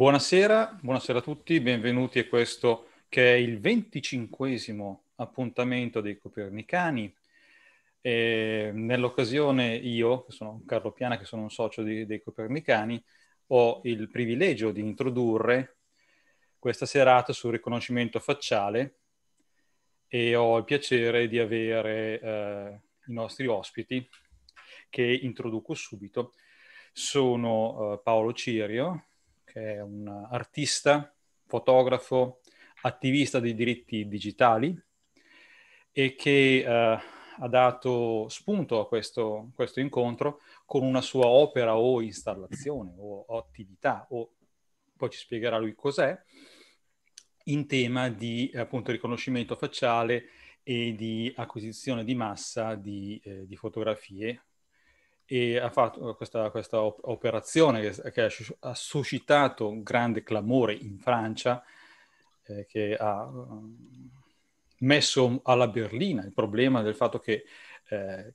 Buonasera, buonasera a tutti, benvenuti a questo che è il venticinquesimo appuntamento dei Copernicani. E nell'occasione io, che sono Carlo Piana, che sono un socio di, dei Copernicani, ho il privilegio di introdurre questa serata sul riconoscimento facciale e ho il piacere di avere eh, i nostri ospiti che introduco subito. Sono eh, Paolo Cirio, che è un artista, fotografo, attivista dei diritti digitali e che eh, ha dato spunto a questo, questo, incontro con una sua opera o installazione o, o attività, o poi ci spiegherà lui cos'è, in tema di appunto riconoscimento facciale e di acquisizione di massa di, eh, di fotografie e ha fatto questa, questa operazione che, che, ha suscitato un grande clamore in Francia, eh, che ha mm, messo alla berlina il problema del fatto che eh,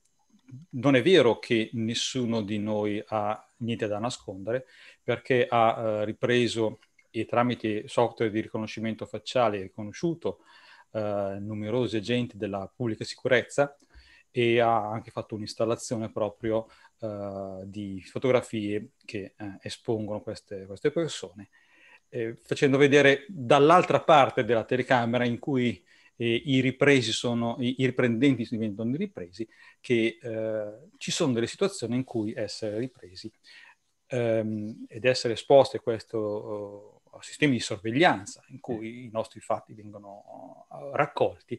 non è vero che nessuno di noi ha niente da nascondere, perché ha eh, ripreso e tramite software di riconoscimento facciale riconosciuto eh, numerosi agenti della pubblica sicurezza, e ha anche fatto un'installazione proprio eh, di fotografie che eh, espongono queste, queste persone, eh, facendo vedere dall'altra parte della telecamera in cui eh, i ripresi sono, i, i riprendenti diventano i ripresi, che eh, ci sono delle situazioni in cui essere ripresi ehm, ed essere esposti a questo oh, sistemi di sorveglianza in cui i nostri fatti vengono oh, raccolti,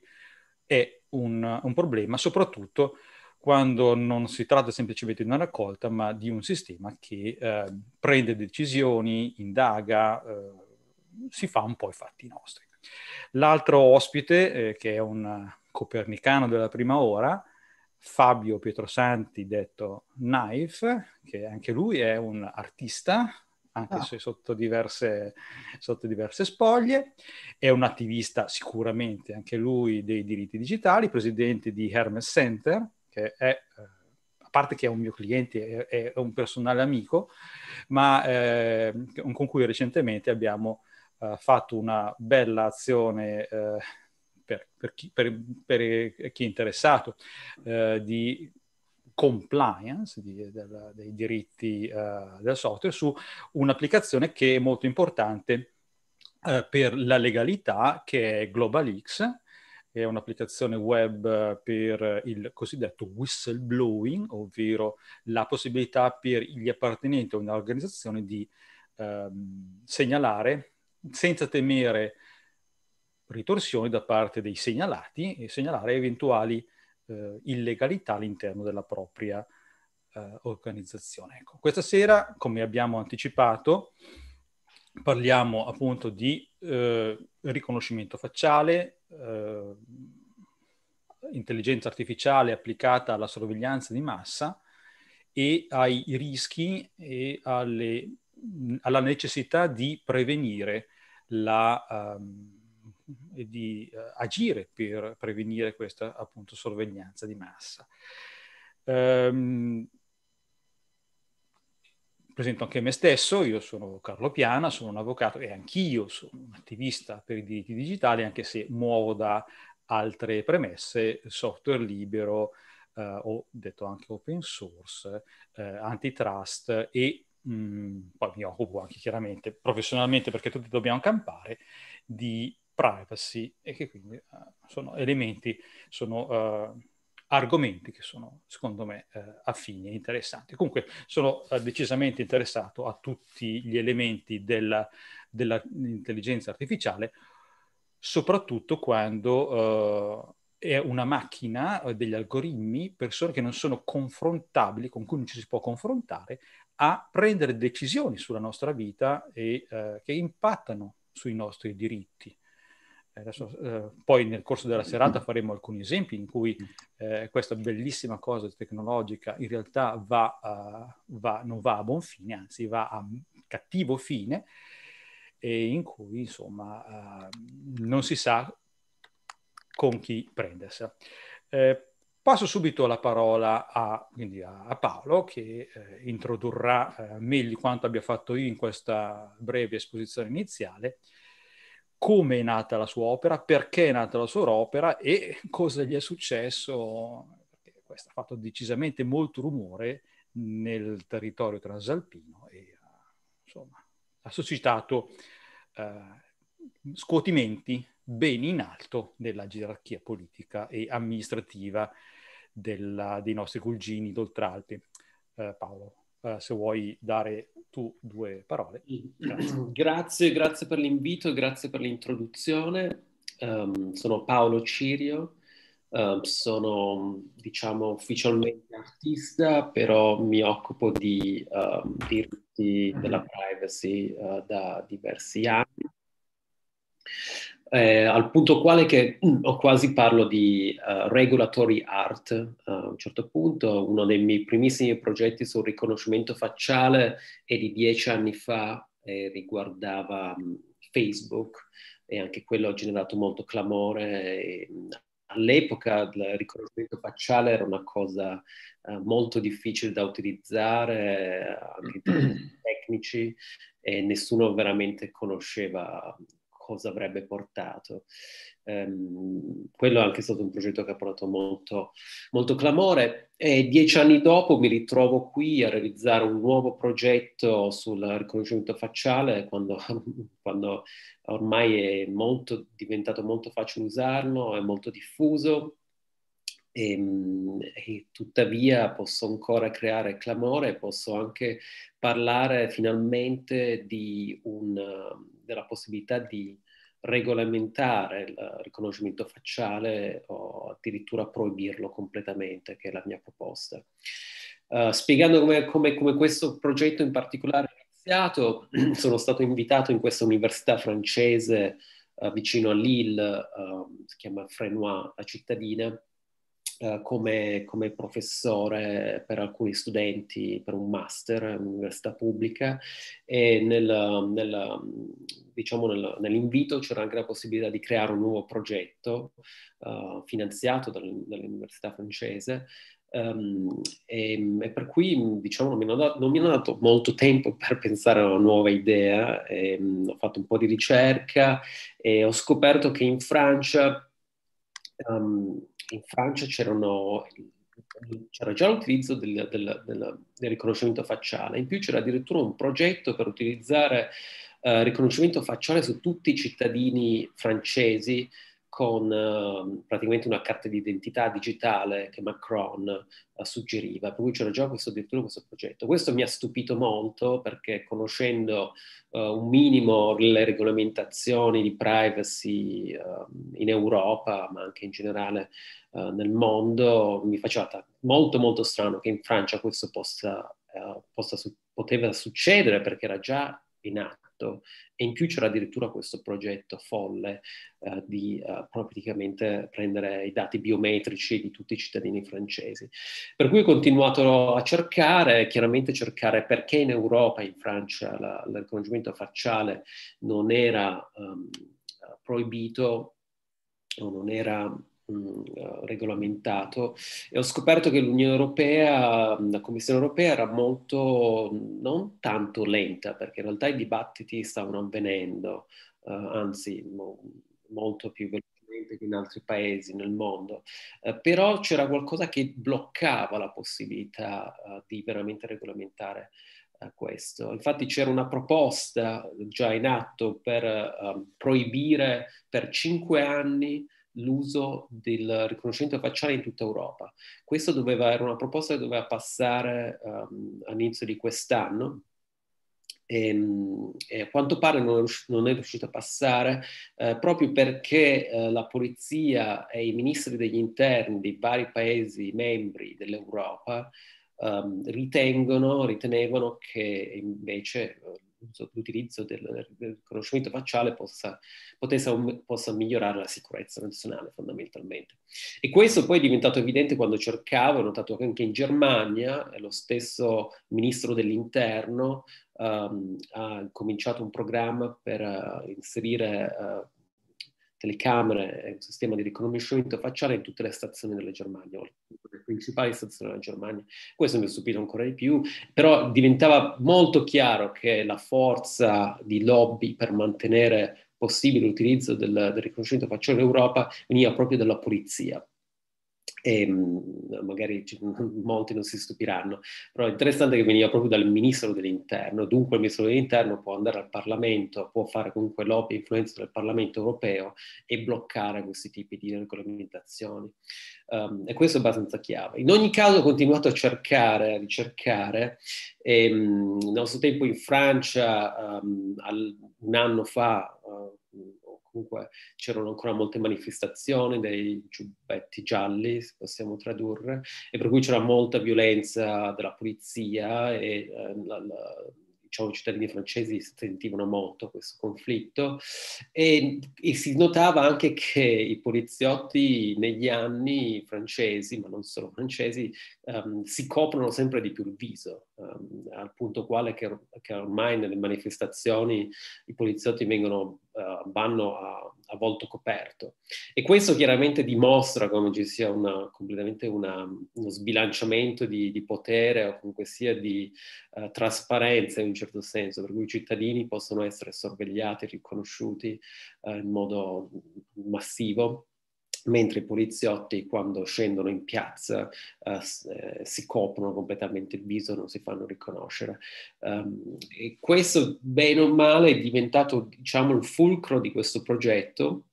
è un, un problema, soprattutto quando non si tratta semplicemente di una raccolta, ma di un sistema che eh, prende decisioni, indaga, eh, si fa un po' i fatti nostri. L'altro ospite, eh, che è un copernicano della prima ora, Fabio Pietrosanti, detto Knife, che anche lui è un artista, anche ah. se sotto diverse, sotto diverse spoglie. È un attivista sicuramente anche lui dei diritti digitali, presidente di Hermes Center, che è eh, a parte che è un mio cliente, è, è un personale amico, ma eh, con cui recentemente abbiamo eh, fatto una bella azione eh, per, per, chi, per, per, chi, è interessato eh, di compliance di, del, dei diritti uh, del software su un'applicazione che è molto importante uh, per la legalità, che è GlobalX, è un'applicazione web eh, per il cosiddetto whistleblowing, ovvero la possibilità per gli appartenenti a un'organizzazione di ehm, segnalare senza temere ritorsioni da parte dei segnalati e segnalare eventuali eh, illegalità all'interno della propria eh, organizzazione. Ecco, questa sera, come abbiamo anticipato, parliamo appunto di eh, riconoscimento facciale, eh, intelligenza artificiale applicata alla sorveglianza di massa e ai rischi e alle, alla necessità di prevenire la... Um, e di eh, agire per prevenire questa appunto sorveglianza di massa. Ehm, presento anche me stesso, io sono Carlo Piana, sono un avvocato e anch'io sono un attivista per i diritti digitali, anche se muovo da altre premesse, software libero eh, o detto anche open source, eh, antitrust e mh, mm, poi mi occupo anche chiaramente professionalmente perché tutti dobbiamo campare di privacy e che quindi uh, sono elementi, sono uh, argomenti che sono secondo me uh, affini e interessanti. Comunque sono decisamente interessato a tutti gli elementi della, dell'intelligenza artificiale, soprattutto quando è una macchina, degli algoritmi, persone che non sono confrontabili, con cui non ci si può confrontare, a prendere decisioni sulla nostra vita e che impattano sui nostri diritti. Adesso, eh, poi nel corso della serata faremo alcuni esempi in cui eh, questa bellissima cosa tecnologica in realtà va, uh, va, non va a buon fine, anzi va a cattivo fine e in cui insomma uh, non si sa con chi prendersela. Eh, passo subito la parola a, a Paolo che eh, introdurrà eh, meglio quanto abbia fatto io in questa breve esposizione iniziale come è nata la sua opera, perché è nata la sua opera e cosa gli è successo. Perché questo ha fatto decisamente molto rumore nel territorio transalpino e insomma, ha suscitato eh, scuotimenti ben in alto della gerarchia politica e amministrativa della, dei nostri cugini d'Oltralpi. Eh, Paolo. Eh, se vuoi dare tu due parole. Grazie. Mm. grazie, grazie per l'invito, grazie per l'introduzione. Um, sono Paolo Cirio, um, sono diciamo ufficialmente artista, però mi occupo di um, diritti della privacy uh, da diversi anni eh, al punto quale che mm, ho quasi parlo di uh, eh, regulatory art uh, a un certo punto, uno dei miei primissimi progetti sul riconoscimento facciale è di dieci anni fa e eh, riguardava um, Facebook e anche quello ha generato molto clamore. E, mm, all'epoca il riconoscimento facciale era una cosa uh, molto difficile da utilizzare, anche tecnici, e nessuno veramente conosceva cosa avrebbe portato. Um, quello è anche stato un progetto che ha portato molto, molto clamore e dieci anni dopo mi ritrovo qui a realizzare un nuovo progetto sul riconoscimento facciale quando, quando ormai è molto, diventato molto facile usarlo, è molto diffuso. E, ehm, e, tuttavia posso ancora creare clamore, posso anche parlare finalmente di un, della possibilità di regolamentare il riconoscimento facciale o addirittura proibirlo completamente, che è la mia proposta. Uh, spiegando come, come, come, questo progetto in particolare è iniziato, sono stato invitato in questa università francese uh, vicino a Lille, uh, si chiama Frenois, la cittadina, eh, come, come, professore per alcuni studenti per un master in all'università pubblica e nel, nel, diciamo nel, nell'invito c'era anche la possibilità di creare un nuovo progetto eh, finanziato dal, dall'università francese Um, e, e, per cui diciamo, non, mi hanno dato, molto tempo per pensare a una nuova idea, e, um, ho fatto un po' di ricerca e ho scoperto che in Francia um, in Francia c'era già l'utilizzo del, del, del, del, riconoscimento facciale, in più c'era addirittura un progetto per utilizzare eh, riconoscimento facciale su tutti i cittadini francesi con eh, praticamente una carta di identità digitale che Macron eh, suggeriva, per cui c'era già questo, addirittura questo progetto. Questo mi ha stupito molto perché conoscendo eh, un minimo le regolamentazioni di privacy ehm, in Europa, ma anche in generale eh, nel mondo, mi faceva molto molto strano che in Francia questo possa, eh, possa su- poteva succedere perché era già in atto fatto e in più c'era addirittura questo progetto folle eh, di eh, praticamente prendere i dati biometrici di tutti i cittadini francesi. Per cui ho continuato a cercare, chiaramente cercare perché in Europa in Francia il riconoscimento facciale non era um, proibito o non era Mm, regolamentato e ho scoperto che l'Unione Europea, mm, la Commissione Europea era molto, non tanto lenta, perché in realtà i dibattiti stavano avvenendo, uh, anzi mo, molto più velocemente che in altri paesi nel mondo, eh, però c'era qualcosa che bloccava la possibilità uh, di veramente regolamentare uh, questo. Infatti c'era una proposta già in atto per uh, proibire per cinque anni l'uso del riconoscimento facciale in tutta Europa. Questa doveva, era una proposta che doveva passare um, all'inizio di quest'anno, e, ehm, e, a quanto pare non è, riuscito, non è riuscito a passare eh, proprio perché eh, la polizia e i ministri degli interni dei vari paesi membri dell'Europa ehm, ritengono, ritenevano che invece eh, l'utilizzo del, del, riconoscimento facciale possa, potesse, possa, migliorare la sicurezza nazionale fondamentalmente. E questo poi è diventato evidente quando cercavo, ho notato che anche in Germania eh, lo stesso ministro dell'interno um, ha cominciato un programma per uh, inserire uh, telecamere e eh, un sistema di riconoscimento facciale in tutte le stazioni della Germania, le principali stazioni della Germania. Questo mi ha stupito ancora di più, però diventava molto chiaro che la forza di lobby per mantenere possibile l'utilizzo del, del riconoscimento facciale in Europa veniva proprio dalla polizia, e ehm, magari molti non si stupiranno, però è interessante che veniva proprio dal ministro dell'interno, dunque il ministro dell'interno può andare al Parlamento, può fare comunque lobby e influenza del Parlamento europeo e bloccare questi tipi di regolamentazioni. Um, e questo è abbastanza chiave. In ogni caso ho continuato a cercare, a ricercare, e, um, nello stesso tempo in Francia um, al, un anno fa... Uh, comunque c'erano ancora molte manifestazioni dei giubbetti gialli, se possiamo tradurre, e per cui c'era molta violenza della polizia e eh, la, la, diciamo, i cittadini francesi sentivano molto questo conflitto e, e, si notava anche che i poliziotti negli anni francesi, ma non solo francesi, um, si coprono sempre di più il viso, um, al punto quale che, che ormai nelle manifestazioni i poliziotti vengono eh, vanno a, a, volto coperto. E questo chiaramente dimostra come ci sia una, completamente una, uno sbilanciamento di, di, potere o comunque sia di uh, trasparenza in un certo senso, per cui i cittadini possono essere sorvegliati, riconosciuti uh, in modo massivo mentre i poliziotti quando scendono in piazza eh, eh, si coprono completamente il viso, non si fanno riconoscere. Um, e questo, bene o male, è diventato diciamo, il fulcro di questo progetto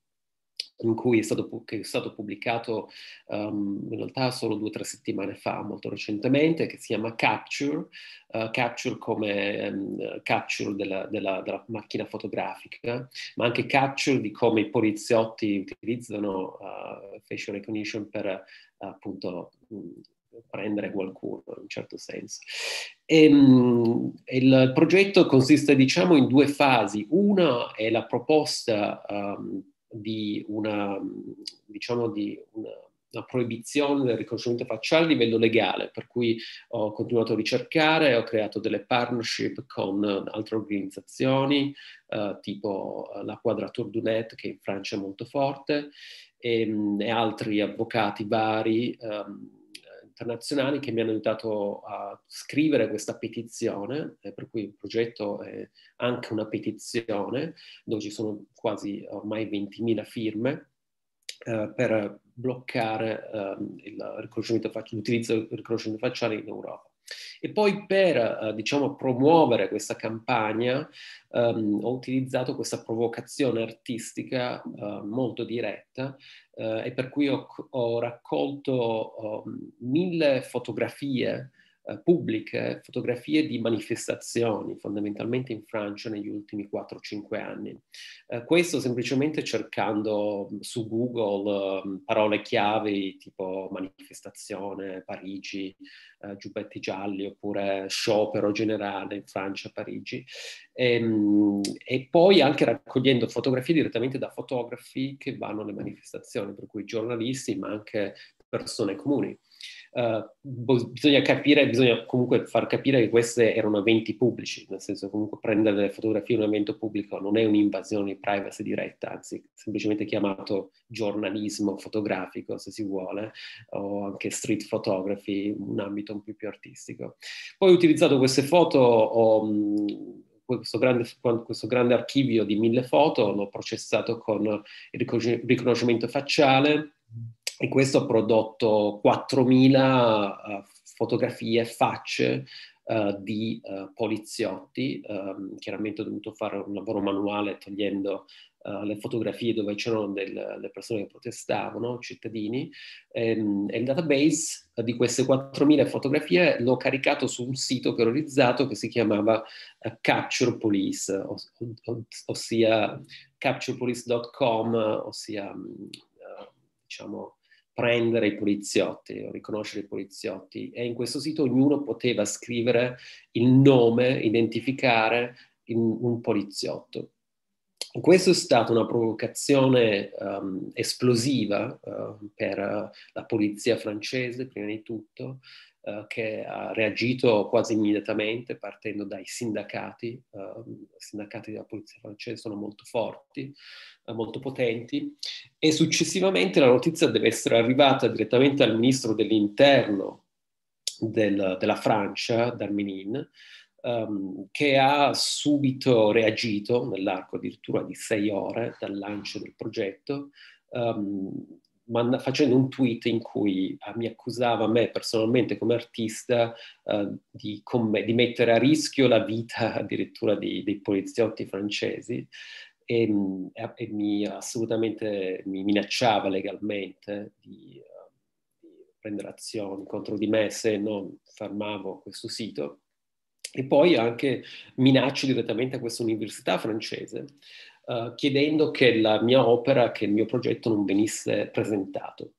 in cui è stato, che è stato pubblicato um, in realtà solo due o tre settimane fa, molto recentemente, che si chiama Capture, uh, Capture come um, Capture della, della, della, macchina fotografica, ma anche Capture di come i poliziotti utilizzano uh, facial recognition per uh, appunto mh, prendere qualcuno in un certo senso. E, um, il progetto consiste diciamo in due fasi, una è la proposta um, di una, diciamo, di una, una proibizione del riconoscimento facciale a livello legale, per cui ho continuato a ricercare, ho creato delle partnership con eh, altre organizzazioni, eh, tipo eh, la Quadrature du Net, che in Francia è molto forte, e, ehm, e altri avvocati vari. Ehm, internazionali che mi hanno aiutato a scrivere questa petizione, eh, per cui il progetto è anche una petizione dove ci sono quasi ormai 20.000 firme eh, per bloccare eh, il l'utilizzo del riconoscimento facciale in Europa. E poi per eh, diciamo, promuovere questa campagna um, ho utilizzato questa provocazione artistica uh, molto diretta uh, e per cui ho, ho raccolto um, mille fotografie eh, pubbliche fotografie di manifestazioni, fondamentalmente in Francia negli ultimi 4-5 anni. Eh, questo semplicemente cercando mm, su Google eh, parole chiave tipo manifestazione, Parigi, eh, giubbetti gialli oppure sciopero generale in Francia, Parigi. E, ehm, e poi anche raccogliendo fotografie direttamente da fotografi che vanno alle manifestazioni, per cui giornalisti ma anche persone comuni. Eh, bisogna capire, bisogna comunque far capire che questi erano eventi pubblici, nel senso comunque prendere le fotografie in un evento pubblico non è un'invasione di privacy diretta, anzi semplicemente chiamato giornalismo fotografico se si vuole, o anche street photography, un ambito un po' più artistico. Poi ho utilizzato queste foto, ho, questo grande, questo grande, archivio di mille foto, l'ho processato con il riconoscimento facciale e questo ha prodotto 4.000 uh, eh, fotografie, facce uh, di uh, poliziotti. Um, chiaramente ho dovuto fare un lavoro manuale togliendo le fotografie dove c'erano del, le persone che protestavano, cittadini. Um, e il database di queste 4.000 fotografie l'ho caricato su un sito che ho realizzato che si chiamava Capture Police, os- os- ossia capturepolice.com, ossia... Um, diciamo, prendere i poliziotti o riconoscere i poliziotti e in questo sito ognuno poteva scrivere il nome, identificare un poliziotto. Questa è stata una provocazione um, esplosiva uh, per la polizia francese, prima di tutto, eh, che ha reagito quasi immediatamente partendo dai sindacati, i ehm, sindacati della polizia francese sono molto forti, eh, molto potenti e successivamente la notizia deve essere arrivata direttamente al ministro dell'interno del, della Francia, Darminin, Um, ehm, che ha subito reagito nell'arco addirittura di sei ore dal lancio del progetto, um, manda- facendo un tweet in cui uh, mi accusava me personalmente come artista uh, di, comm- di, mettere a rischio la vita addirittura di, dei poliziotti francesi ehm, e, e mi assolutamente mi minacciava legalmente di, eh, di prendere azioni contro di me se non fermavo questo sito e poi anche minacce direttamente a questa università francese eh, chiedendo che la mia opera, che il mio progetto non venisse presentato.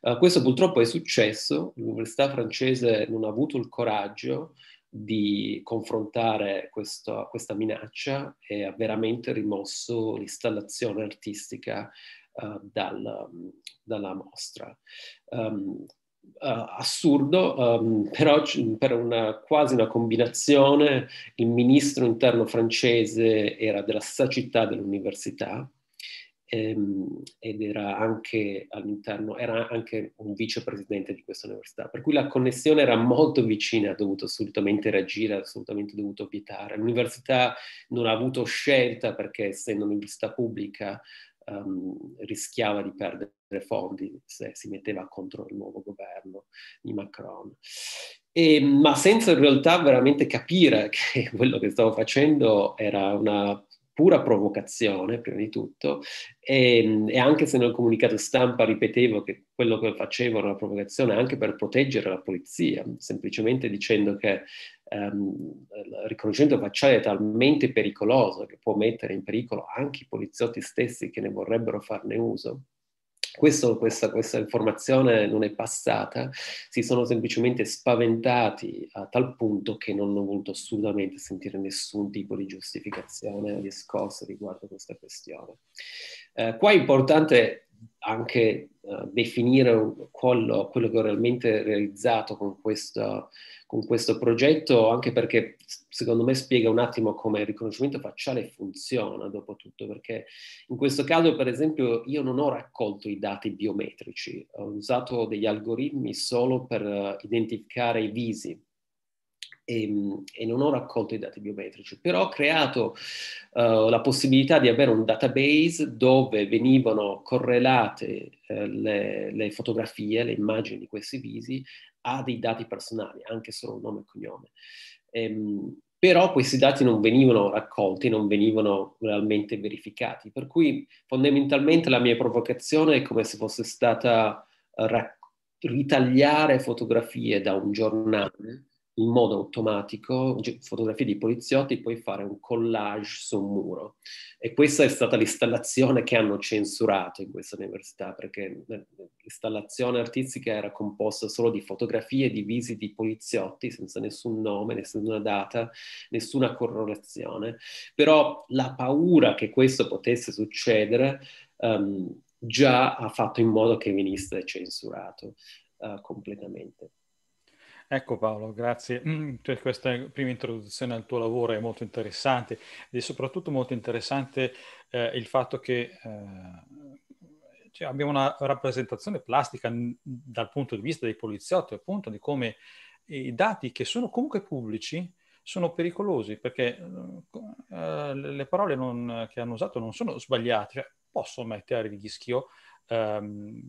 Uh, questo purtroppo è successo, l'università francese non ha avuto il coraggio di confrontare questo, questa minaccia e ha veramente rimosso l'installazione artistica uh, dal, dalla mostra. Um, Uh, assurdo, um, però c- per una, quasi una combinazione il ministro interno francese era della sacità dell'università ehm, ed era anche all'interno, era anche un vicepresidente di questa università, per cui la connessione era molto vicina, ha dovuto assolutamente reagire, ha assolutamente dovuto vietare. L'università non ha avuto scelta perché essendo un'università pubblica um, rischiava di perdere fondi se si metteva contro il nuovo governo di Macron. E, ehm, ma senza in realtà veramente capire che quello che stavo facendo era una pura provocazione, prima di tutto, e, ehm, e, anche se nel comunicato stampa ripetevo che quello che facevo era una provocazione anche per proteggere la polizia, semplicemente dicendo che ehm, riconoscimento facciale è talmente pericoloso che può mettere in pericolo anche i poliziotti stessi che ne vorrebbero farne uso. Questo, questa, questa, informazione non è passata, si sono semplicemente spaventati a tal punto che non hanno voluto assolutamente sentire nessun tipo di giustificazione o discorso riguardo a questa questione. Eh, qua è importante anche eh, definire quello, quello, che ho realmente realizzato con questo, con questo progetto, anche perché secondo me spiega un attimo come il riconoscimento facciale funziona dopo tutto, perché in questo caso, per esempio, io non ho raccolto i dati biometrici, ho usato degli algoritmi solo per eh, identificare i visi e, ehm, e, non ho raccolto i dati biometrici, però ho creato uh, la possibilità di avere un database dove venivano correlate uh, le, le, fotografie, le immagini di questi visi a dei dati personali, anche solo nome e cognome. Um, però questi dati non venivano raccolti, non venivano realmente verificati, per cui fondamentalmente la mia provocazione è come se fosse stata eh, ritagliare fotografie da un giornale in modo automatico cioè, fotografie di poliziotti, puoi fare un collage su un muro. E questa è stata l'installazione che hanno censurato in questa università, perché eh, l'installazione artistica era composta solo di fotografie di visi di poliziotti, senza nessun nome, nessuna data, nessuna correlazione. Però la paura che questo potesse succedere um, già ha fatto in modo che venisse censurato uh, completamente. Ecco Paolo, grazie mm, per questa prima introduzione al tuo lavoro, è molto interessante e soprattutto molto interessante eh, il fatto che eh, cioè abbiamo una rappresentazione plastica dal punto di vista dei poliziotti, appunto, di come i dati che sono comunque pubblici sono pericolosi perché eh, le parole non, che hanno usato non sono sbagliate, cioè possono mettere a rischio ehm,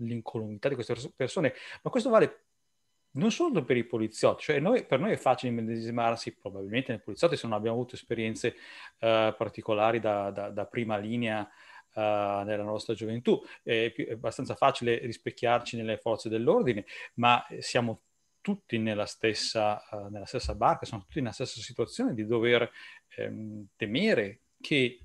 l'incolumità di queste persone, ma questo vale non solo per i poliziotti, cioè noi, per noi è facile immedesimarsi, probabilmente nei poliziotti se non abbiamo avuto esperienze uh, particolari da, da, da, prima linea uh, nella nostra gioventù, è, è, abbastanza facile rispecchiarci nelle forze dell'ordine, ma siamo tutti nella stessa, uh, nella stessa barca, siamo tutti nella stessa situazione di dover ehm, temere che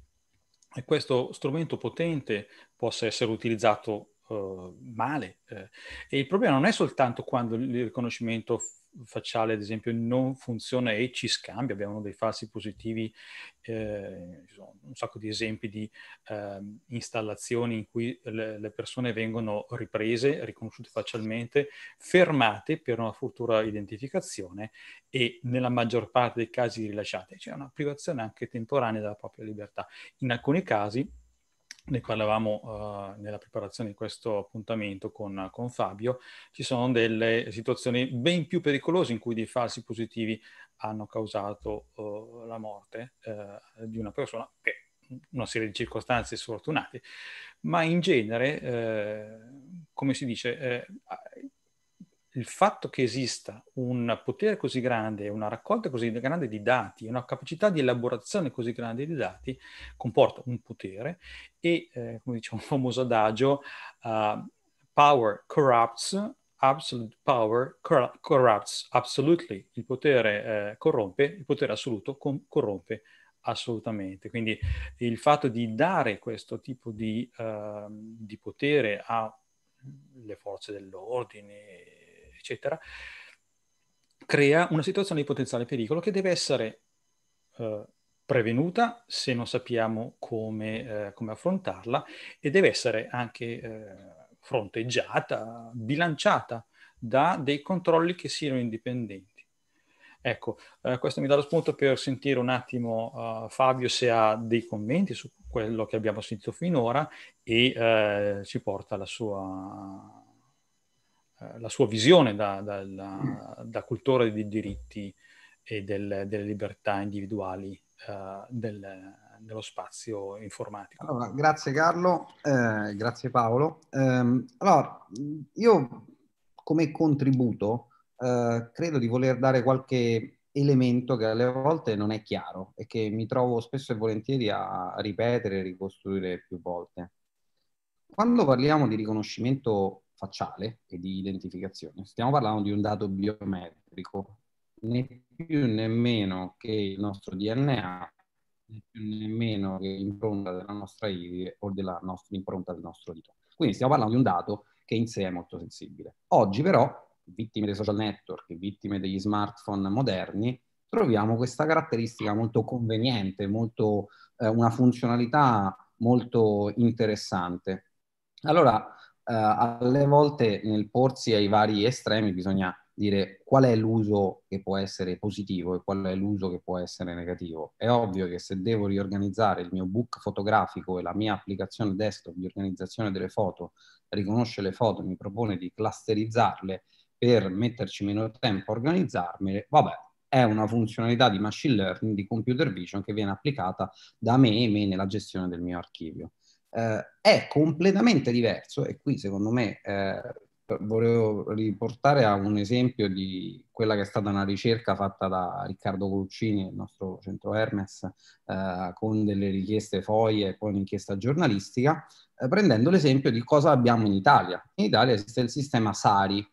questo strumento potente possa essere utilizzato eh, male. Eh, e il problema non è soltanto quando il riconoscimento facciale, ad esempio, non funziona e ci scambia, abbiamo dei falsi positivi, eh, un sacco di esempi di eh, installazioni in cui le, le, persone vengono riprese, riconosciute faccialmente, fermate per una futura identificazione e nella maggior parte dei casi rilasciate. C'è una privazione anche temporanea della propria libertà. In alcuni casi ne parlavamo uh, nella preparazione di questo appuntamento con, con, Fabio, ci sono delle situazioni ben più pericolose in cui dei falsi positivi hanno causato uh, la morte uh, di una persona per una serie di circostanze sfortunate, ma in genere, come si dice, il fatto che esista un potere così grande, una raccolta così grande di dati, una capacità di elaborazione così grande di dati, comporta un potere e, eh, come dice un famoso adagio, uh, power corrupts, absolute power corrupts absolutely. Il potere eh, corrompe, il potere assoluto com- corrompe assolutamente. Quindi il fatto di dare questo tipo di, uh, di potere alle forze dell'ordine, eccetera, crea una situazione di potenziale pericolo che deve essere eh, prevenuta se non sappiamo come, eh, come, affrontarla e deve essere anche eh, fronteggiata, bilanciata da dei controlli che siano indipendenti. Ecco, eh, questo mi dà lo spunto per sentire un attimo uh, Fabio se ha dei commenti su quello che abbiamo sentito finora e eh, ci porta alla sua eh, la sua visione da, da, da, mm. da, cultore dei diritti e del, delle libertà individuali eh, del, dello spazio informatico. Allora, grazie Carlo, eh, grazie Paolo. Ehm, allora, io come contributo eh, credo di voler dare qualche elemento che alle volte non è chiaro e che mi trovo spesso e volentieri a ripetere e ricostruire più volte. Quando parliamo di riconoscimento facciale e di identificazione. Stiamo parlando di un dato biometrico, né più né meno che il nostro DNA, né più né meno che l'impronta della nostra iride o della nostra, impronta del nostro dito. Quindi stiamo parlando di un dato che in sé è molto sensibile. Oggi però, vittime dei social network, vittime degli smartphone moderni, troviamo questa caratteristica molto conveniente, molto, eh, una funzionalità molto interessante. Allora, eh, alle volte nel porsi ai vari estremi bisogna dire qual è l'uso che può essere positivo e qual è l'uso che può essere negativo. È ovvio che se devo riorganizzare il mio book fotografico e la mia applicazione desktop di organizzazione delle foto riconosce le foto, e mi propone di clusterizzarle per metterci meno tempo a organizzarmele, vabbè, è una funzionalità di machine learning, di computer vision che viene applicata da me e me nella gestione del mio archivio eh, è completamente diverso e qui secondo me eh, volevo riportare a un esempio di quella che è stata una ricerca fatta da Riccardo Coluccini, il nostro centro Hermes, eh, con delle richieste foglie e poi un'inchiesta giornalistica, eh, prendendo l'esempio di cosa abbiamo in Italia. In Italia esiste il sistema SARI,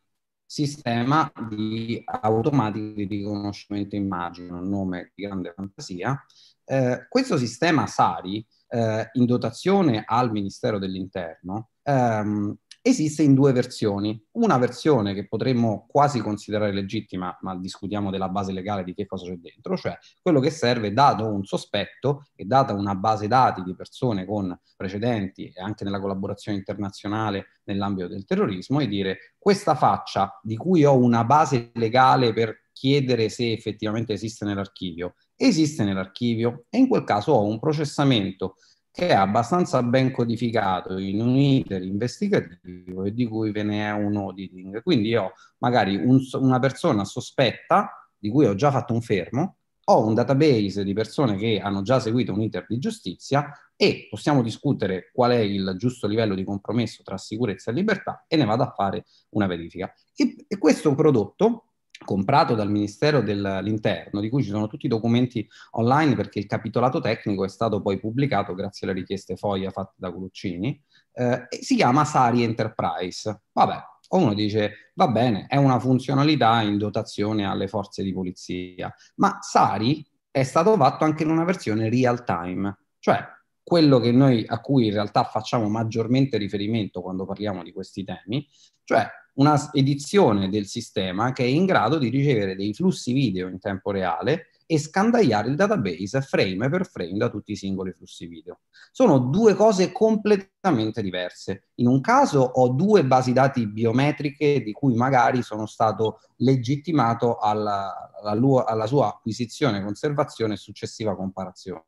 sistema di automatico di riconoscimento immagine, un nome di grande fantasia. Eh, questo sistema SARI eh, in dotazione al Ministero dell'Interno ehm, esiste in due versioni. Una versione che potremmo quasi considerare legittima, ma discutiamo della base legale di che cosa c'è dentro, cioè quello che serve dato un sospetto e data una base dati di persone con precedenti e anche nella collaborazione internazionale nell'ambito del terrorismo e dire questa faccia di cui ho una base legale per chiedere se effettivamente esiste nell'archivio esiste nell'archivio e in quel caso ho un processamento che è abbastanza ben codificato in un iter investigativo e di cui ve ne è un auditing. Quindi io magari un, una persona sospetta, di cui ho già fatto un fermo, ho un database di persone che hanno già seguito un iter di giustizia e possiamo discutere qual è il giusto livello di compromesso tra sicurezza e libertà e ne vado a fare una verifica. e, e questo prodotto comprato dal Ministero dell'Interno, di cui ci sono tutti i documenti online perché il capitolato tecnico è stato poi pubblicato grazie alle richieste FOIA fatte da Coluccini, eh, si chiama Sari Enterprise. Vabbè, uno dice va bene, è una funzionalità in dotazione alle forze di polizia, ma Sari è stato fatto anche in una versione real time, cioè quello che noi, a cui in realtà facciamo maggiormente riferimento quando parliamo di questi temi, cioè una edizione del sistema che è in grado di ricevere dei flussi video in tempo reale e scandagliare il database frame per frame da tutti i singoli flussi video. Sono due cose completamente diverse. In un caso ho due basi dati biometriche di cui magari sono stato legittimato alla, alla, alla sua acquisizione, conservazione e successiva comparazione.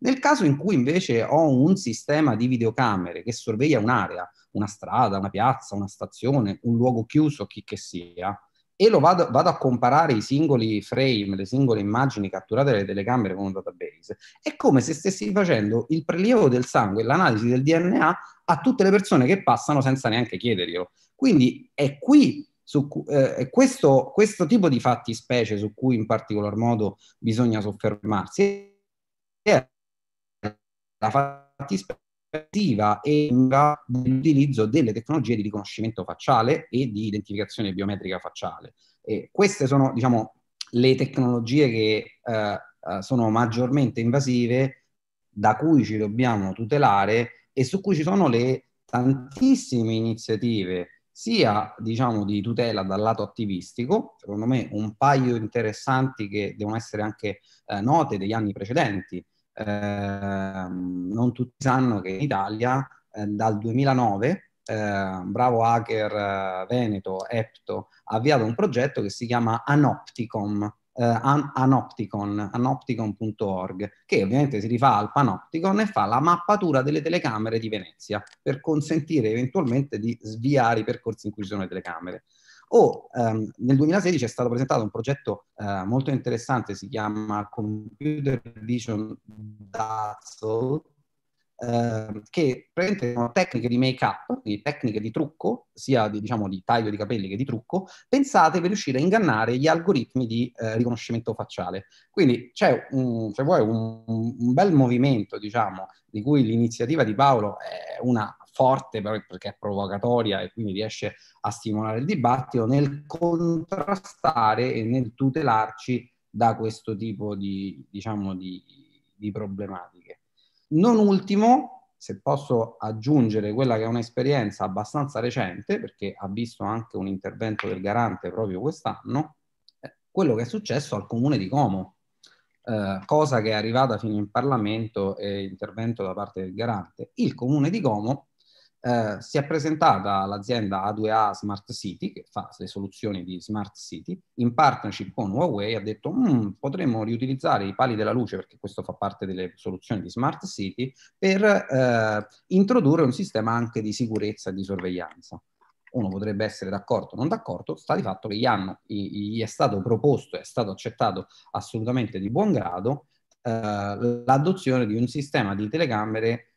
Nel caso in cui invece ho un sistema di videocamere che sorveglia un'area, una strada, una piazza, una stazione, un luogo chiuso, chi che sia, e lo vado, vado, a comparare i singoli frame, le singole immagini catturate dalle telecamere con un database, è come se stessi facendo il prelievo del sangue, l'analisi del DNA a tutte le persone che passano senza neanche chiederglielo. Quindi è qui su, eh, questo, questo tipo di fattispecie su cui in particolar modo bisogna soffermarsi la fattispettiva e l'utilizzo delle tecnologie di riconoscimento facciale e di identificazione biometrica facciale. E queste sono, diciamo, le tecnologie che eh, eh, sono maggiormente invasive, da cui ci dobbiamo tutelare e su cui ci sono le tantissime iniziative sia diciamo di tutela dal lato attivistico, secondo me un paio interessanti che devono essere anche eh, note degli anni precedenti, Ehm, non tutti sanno che in Italia eh, dal 2009 un ehm, bravo hacker eh, veneto, Epto, ha avviato un progetto che si chiama Anopticon, eh, An- Anopticon, anopticon.org, che ovviamente si rifà al Panopticon e fa la mappatura delle telecamere di Venezia per consentire eventualmente di sviare i percorsi in cui ci sono le telecamere. O ehm, nel 2016 è stato presentato un progetto eh, molto interessante, si chiama Computer Vision Dazzle, eh, che praticamente tecniche di make-up, quindi tecniche di trucco, sia di, diciamo, di taglio di capelli che di trucco, pensate per riuscire a ingannare gli algoritmi di eh, riconoscimento facciale. Quindi c'è un, se un, un bel movimento, diciamo, di cui l'iniziativa di Paolo è una forte perché è provocatoria e quindi riesce a stimolare il dibattito, nel contrastare e nel tutelarci da questo tipo di, diciamo, di, di problematiche. Non ultimo, se posso aggiungere quella che è un'esperienza abbastanza recente, perché ha visto anche un intervento del garante proprio quest'anno, eh, quello che è successo al comune di Como, eh, cosa che è arrivata fino in Parlamento e intervento da parte del garante. Il comune di Como eh, si è presentata l'azienda A2A Smart City, che fa le soluzioni di Smart City, in partnership con Huawei, ha detto mm, potremmo riutilizzare i pali della luce, perché questo fa parte delle soluzioni di Smart City, per eh, introdurre un sistema anche di sicurezza e di sorveglianza. Uno potrebbe essere d'accordo o non d'accordo, sta di fatto che gli, hanno, gli è stato proposto, è stato accettato assolutamente di buon grado eh, l'adozione di un sistema di telecamere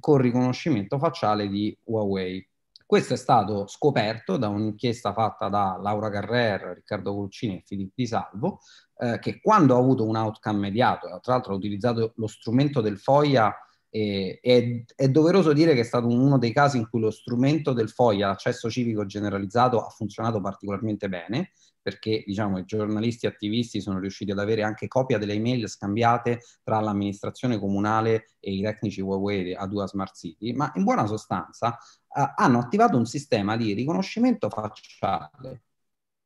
con riconoscimento facciale di Huawei. Questo è stato scoperto da un'inchiesta fatta da Laura Carrer, Riccardo Colcini e Filippo Di Salvo, eh, che quando ha avuto un outcome mediato, tra l'altro ha utilizzato lo strumento del FOIA, eh, è, è, doveroso dire che è stato uno dei casi in cui lo strumento del FOIA, l'accesso civico generalizzato, ha funzionato particolarmente bene perché diciamo, i giornalisti attivisti sono riusciti ad avere anche copia delle email scambiate tra l'amministrazione comunale e i tecnici Huawei a due Smart City, ma in buona sostanza eh, hanno attivato un sistema di riconoscimento facciale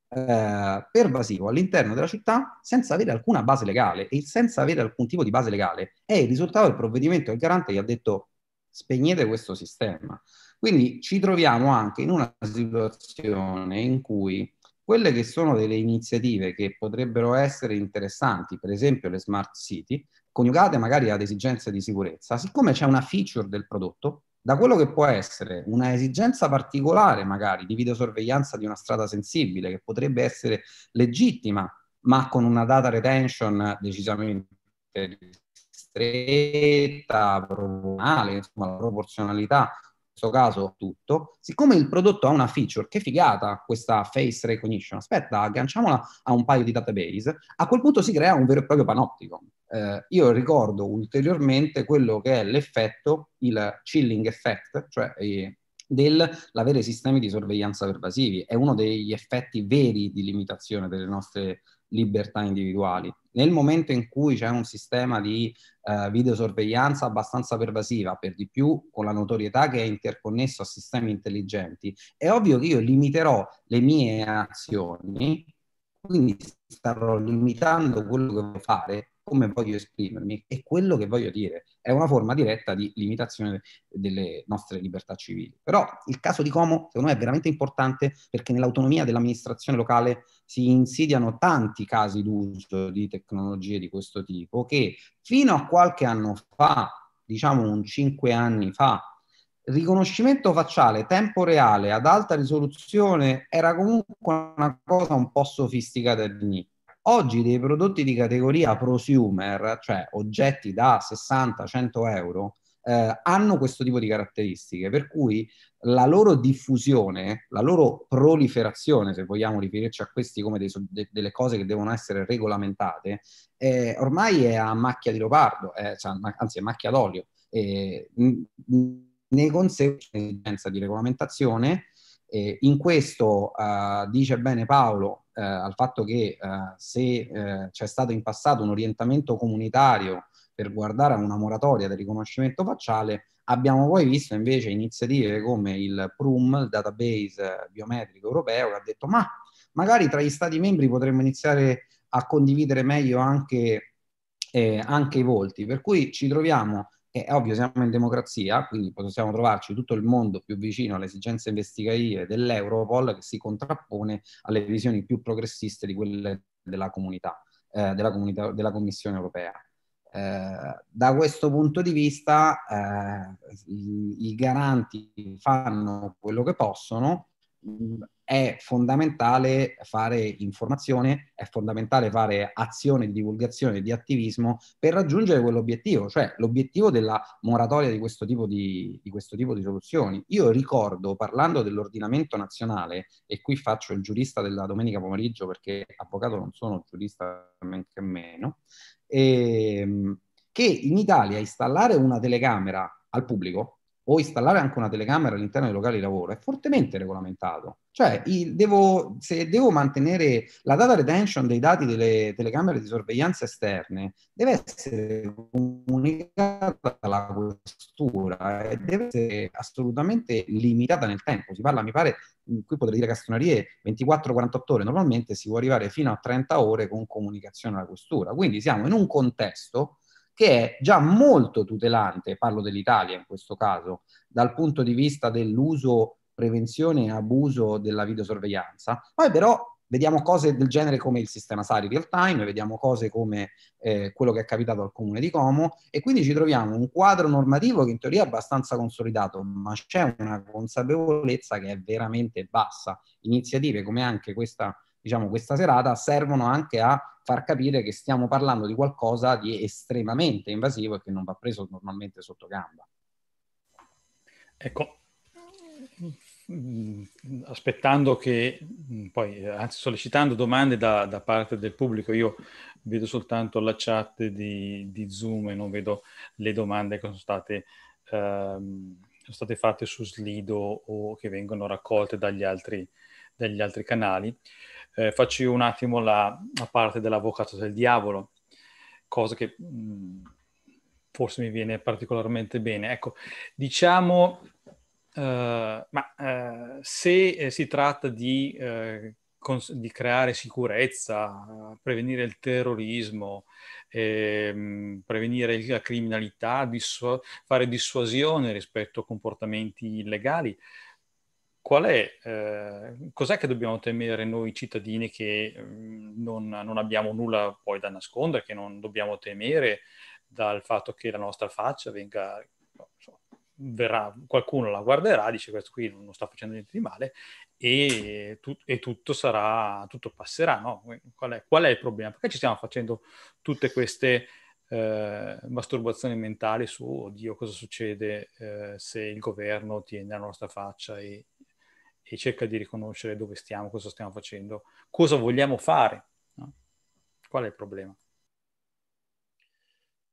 eh, pervasivo all'interno della città senza avere alcuna base legale e senza avere alcun tipo di base legale. È il risultato del provvedimento del garante gli ha detto spegnete questo sistema. Quindi ci troviamo anche in una situazione in cui quelle che sono delle iniziative che potrebbero essere interessanti, per esempio le smart city, coniugate magari ad esigenze di sicurezza, siccome c'è una feature del prodotto, da quello che può essere una esigenza particolare magari di videosorveglianza di una strada sensibile, che potrebbe essere legittima, ma con una data retention decisamente ristretta, proporzionale, insomma la proporzionalità questo caso tutto, siccome il prodotto ha una feature, che figata questa face recognition, aspetta, agganciamola a un paio di database, a quel punto si crea un vero e proprio panopticon. Eh, io ricordo ulteriormente quello che è l'effetto, il chilling effect, cioè eh, dell'avere sistemi di sorveglianza pervasivi, è uno degli effetti veri di limitazione delle nostre libertà individuali. Nel momento in cui c'è un sistema di eh, videosorveglianza abbastanza pervasiva, per di più con la notorietà che è interconnesso a sistemi intelligenti, è ovvio che io limiterò le mie azioni, quindi starò limitando quello che voglio fare come voglio esprimermi e quello che voglio dire. È una forma diretta di limitazione delle nostre libertà civili. Però il caso di Como, secondo me, è veramente importante perché nell'autonomia dell'amministrazione locale si insidiano tanti casi d'uso di tecnologie di questo tipo che fino a qualche anno fa, diciamo un cinque anni fa, riconoscimento facciale tempo reale ad alta risoluzione era comunque una cosa un po' sofisticata di nicchia Oggi dei prodotti di categoria prosumer, cioè oggetti da 60-100 euro, eh, hanno questo tipo di caratteristiche, per cui la loro diffusione, la loro proliferazione, se vogliamo riferirci a questi come dei, de, delle cose che devono essere regolamentate, eh, ormai è a macchia di leopardo, eh, cioè, ma, anzi è macchia d'olio. ne consegue l'esigenza di regolamentazione eh, in questo eh, dice bene Paolo eh, al fatto che eh, se eh, c'è stato in passato un orientamento comunitario per guardare a una moratoria del riconoscimento facciale, abbiamo poi visto invece iniziative come il PRUM, il database eh, biometrico europeo, che ha detto ma magari tra gli stati membri potremmo iniziare a condividere meglio anche, anche i volti, per cui ci troviamo è ovvio, siamo in democrazia, quindi possiamo trovarci tutto il mondo più vicino alle esigenze investigative dell'Europol che si contrappone alle visioni più progressiste di quelle della comunità, eh, della, comunità della Commissione europea. Eh, da questo punto di vista eh, i, i garanti fanno quello che possono, è fondamentale fare informazione, è fondamentale fare azione di divulgazione, di attivismo per raggiungere quell'obiettivo, cioè l'obiettivo della moratoria di questo tipo di, di, questo tipo di soluzioni. Io ricordo, parlando dell'ordinamento nazionale, e qui faccio il giurista della domenica pomeriggio perché avvocato non sono giurista men che meno, e, ehm, che in Italia installare una telecamera al pubblico o installare anche una telecamera all'interno dei locali di lavoro è fortemente regolamentato. Cioè, il, devo, se devo mantenere la data retention dei dati delle telecamere di sorveglianza esterne, deve essere comunicata alla questura e deve essere assolutamente limitata nel tempo. Si parla, mi pare, qui potrei dire castronerie, 24-48 ore, normalmente si può arrivare fino a 30 ore con comunicazione alla questura. Quindi siamo in un contesto che è già molto tutelante, parlo dell'Italia in questo caso, dal punto di vista dell'uso, prevenzione e abuso della videosorveglianza. Poi però vediamo cose del genere come il sistema SARI real time, vediamo cose come eh, quello che è capitato al comune di Como e quindi ci troviamo un quadro normativo che in teoria è abbastanza consolidato, ma c'è una consapevolezza che è veramente bassa. Iniziative come anche questa, diciamo, questa serata servono anche a far capire che stiamo parlando di qualcosa di estremamente invasivo e che non va preso normalmente sotto gamba. Ecco, mm, aspettando che, mm, poi, anzi sollecitando domande da, da, parte del pubblico, io vedo soltanto la chat di, di Zoom e non vedo le domande che sono state, ehm, sono state fatte su Slido o che vengono raccolte dagli altri, dagli altri canali eh, faccio un attimo la, la, parte dell'avvocato del diavolo, cosa che mh, mm, forse mi viene particolarmente bene. Ecco, diciamo, uh, ma uh, se eh, si tratta di, uh, cons- di creare sicurezza, prevenire il terrorismo, eh, prevenire la criminalità, dissu- fare dissuasione rispetto a comportamenti illegali, qual è, eh, cos'è che dobbiamo temere noi cittadini che mm, non, non, abbiamo nulla poi da nascondere, che non dobbiamo temere dal fatto che la nostra faccia venga, so, verrà, qualcuno la guarderà, dice questo qui non sta facendo niente di male e, tu, e tutto sarà, tutto passerà, no? qual, è, qual è, il problema? Perché ci stiamo facendo tutte queste eh, masturbazioni mentali su, oddio, oh cosa succede eh, se il governo tiene la nostra faccia e, e cerca di riconoscere dove stiamo, cosa stiamo facendo, cosa vogliamo fare. No? Qual è il problema?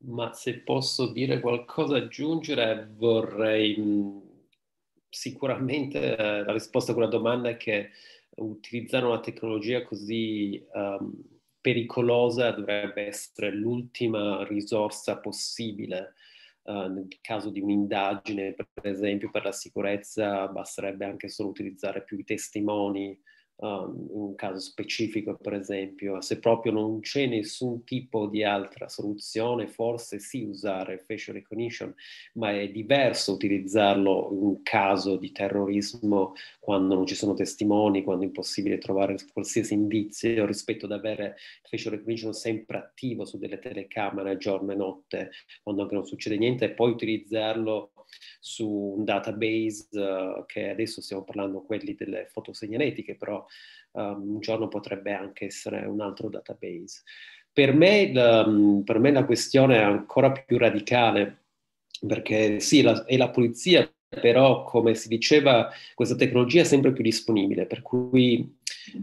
Ma se posso dire qualcosa, aggiungere, vorrei mm, sicuramente eh, la risposta a quella domanda è che utilizzare una tecnologia così um, pericolosa dovrebbe essere l'ultima risorsa possibile eh, nel caso di un'indagine, per esempio, per la sicurezza basterebbe anche solo utilizzare più i testimoni um, un caso specifico, per esempio, se proprio non c'è nessun tipo di altra soluzione, forse sì usare facial recognition, ma è diverso utilizzarlo in un caso di terrorismo quando non ci sono testimoni, quando è impossibile trovare qualsiasi indizio rispetto ad avere facial recognition sempre attivo su delle telecamere giorno e notte, quando anche non succede niente, e poi utilizzarlo su un database uh, che adesso stiamo parlando quelli delle fotosegnaletiche, però um, un giorno potrebbe anche essere un altro database. Per me, la, ehm, per me la questione è ancora più radicale perché sì, la, è la polizia, però come si diceva questa tecnologia è sempre più disponibile, per cui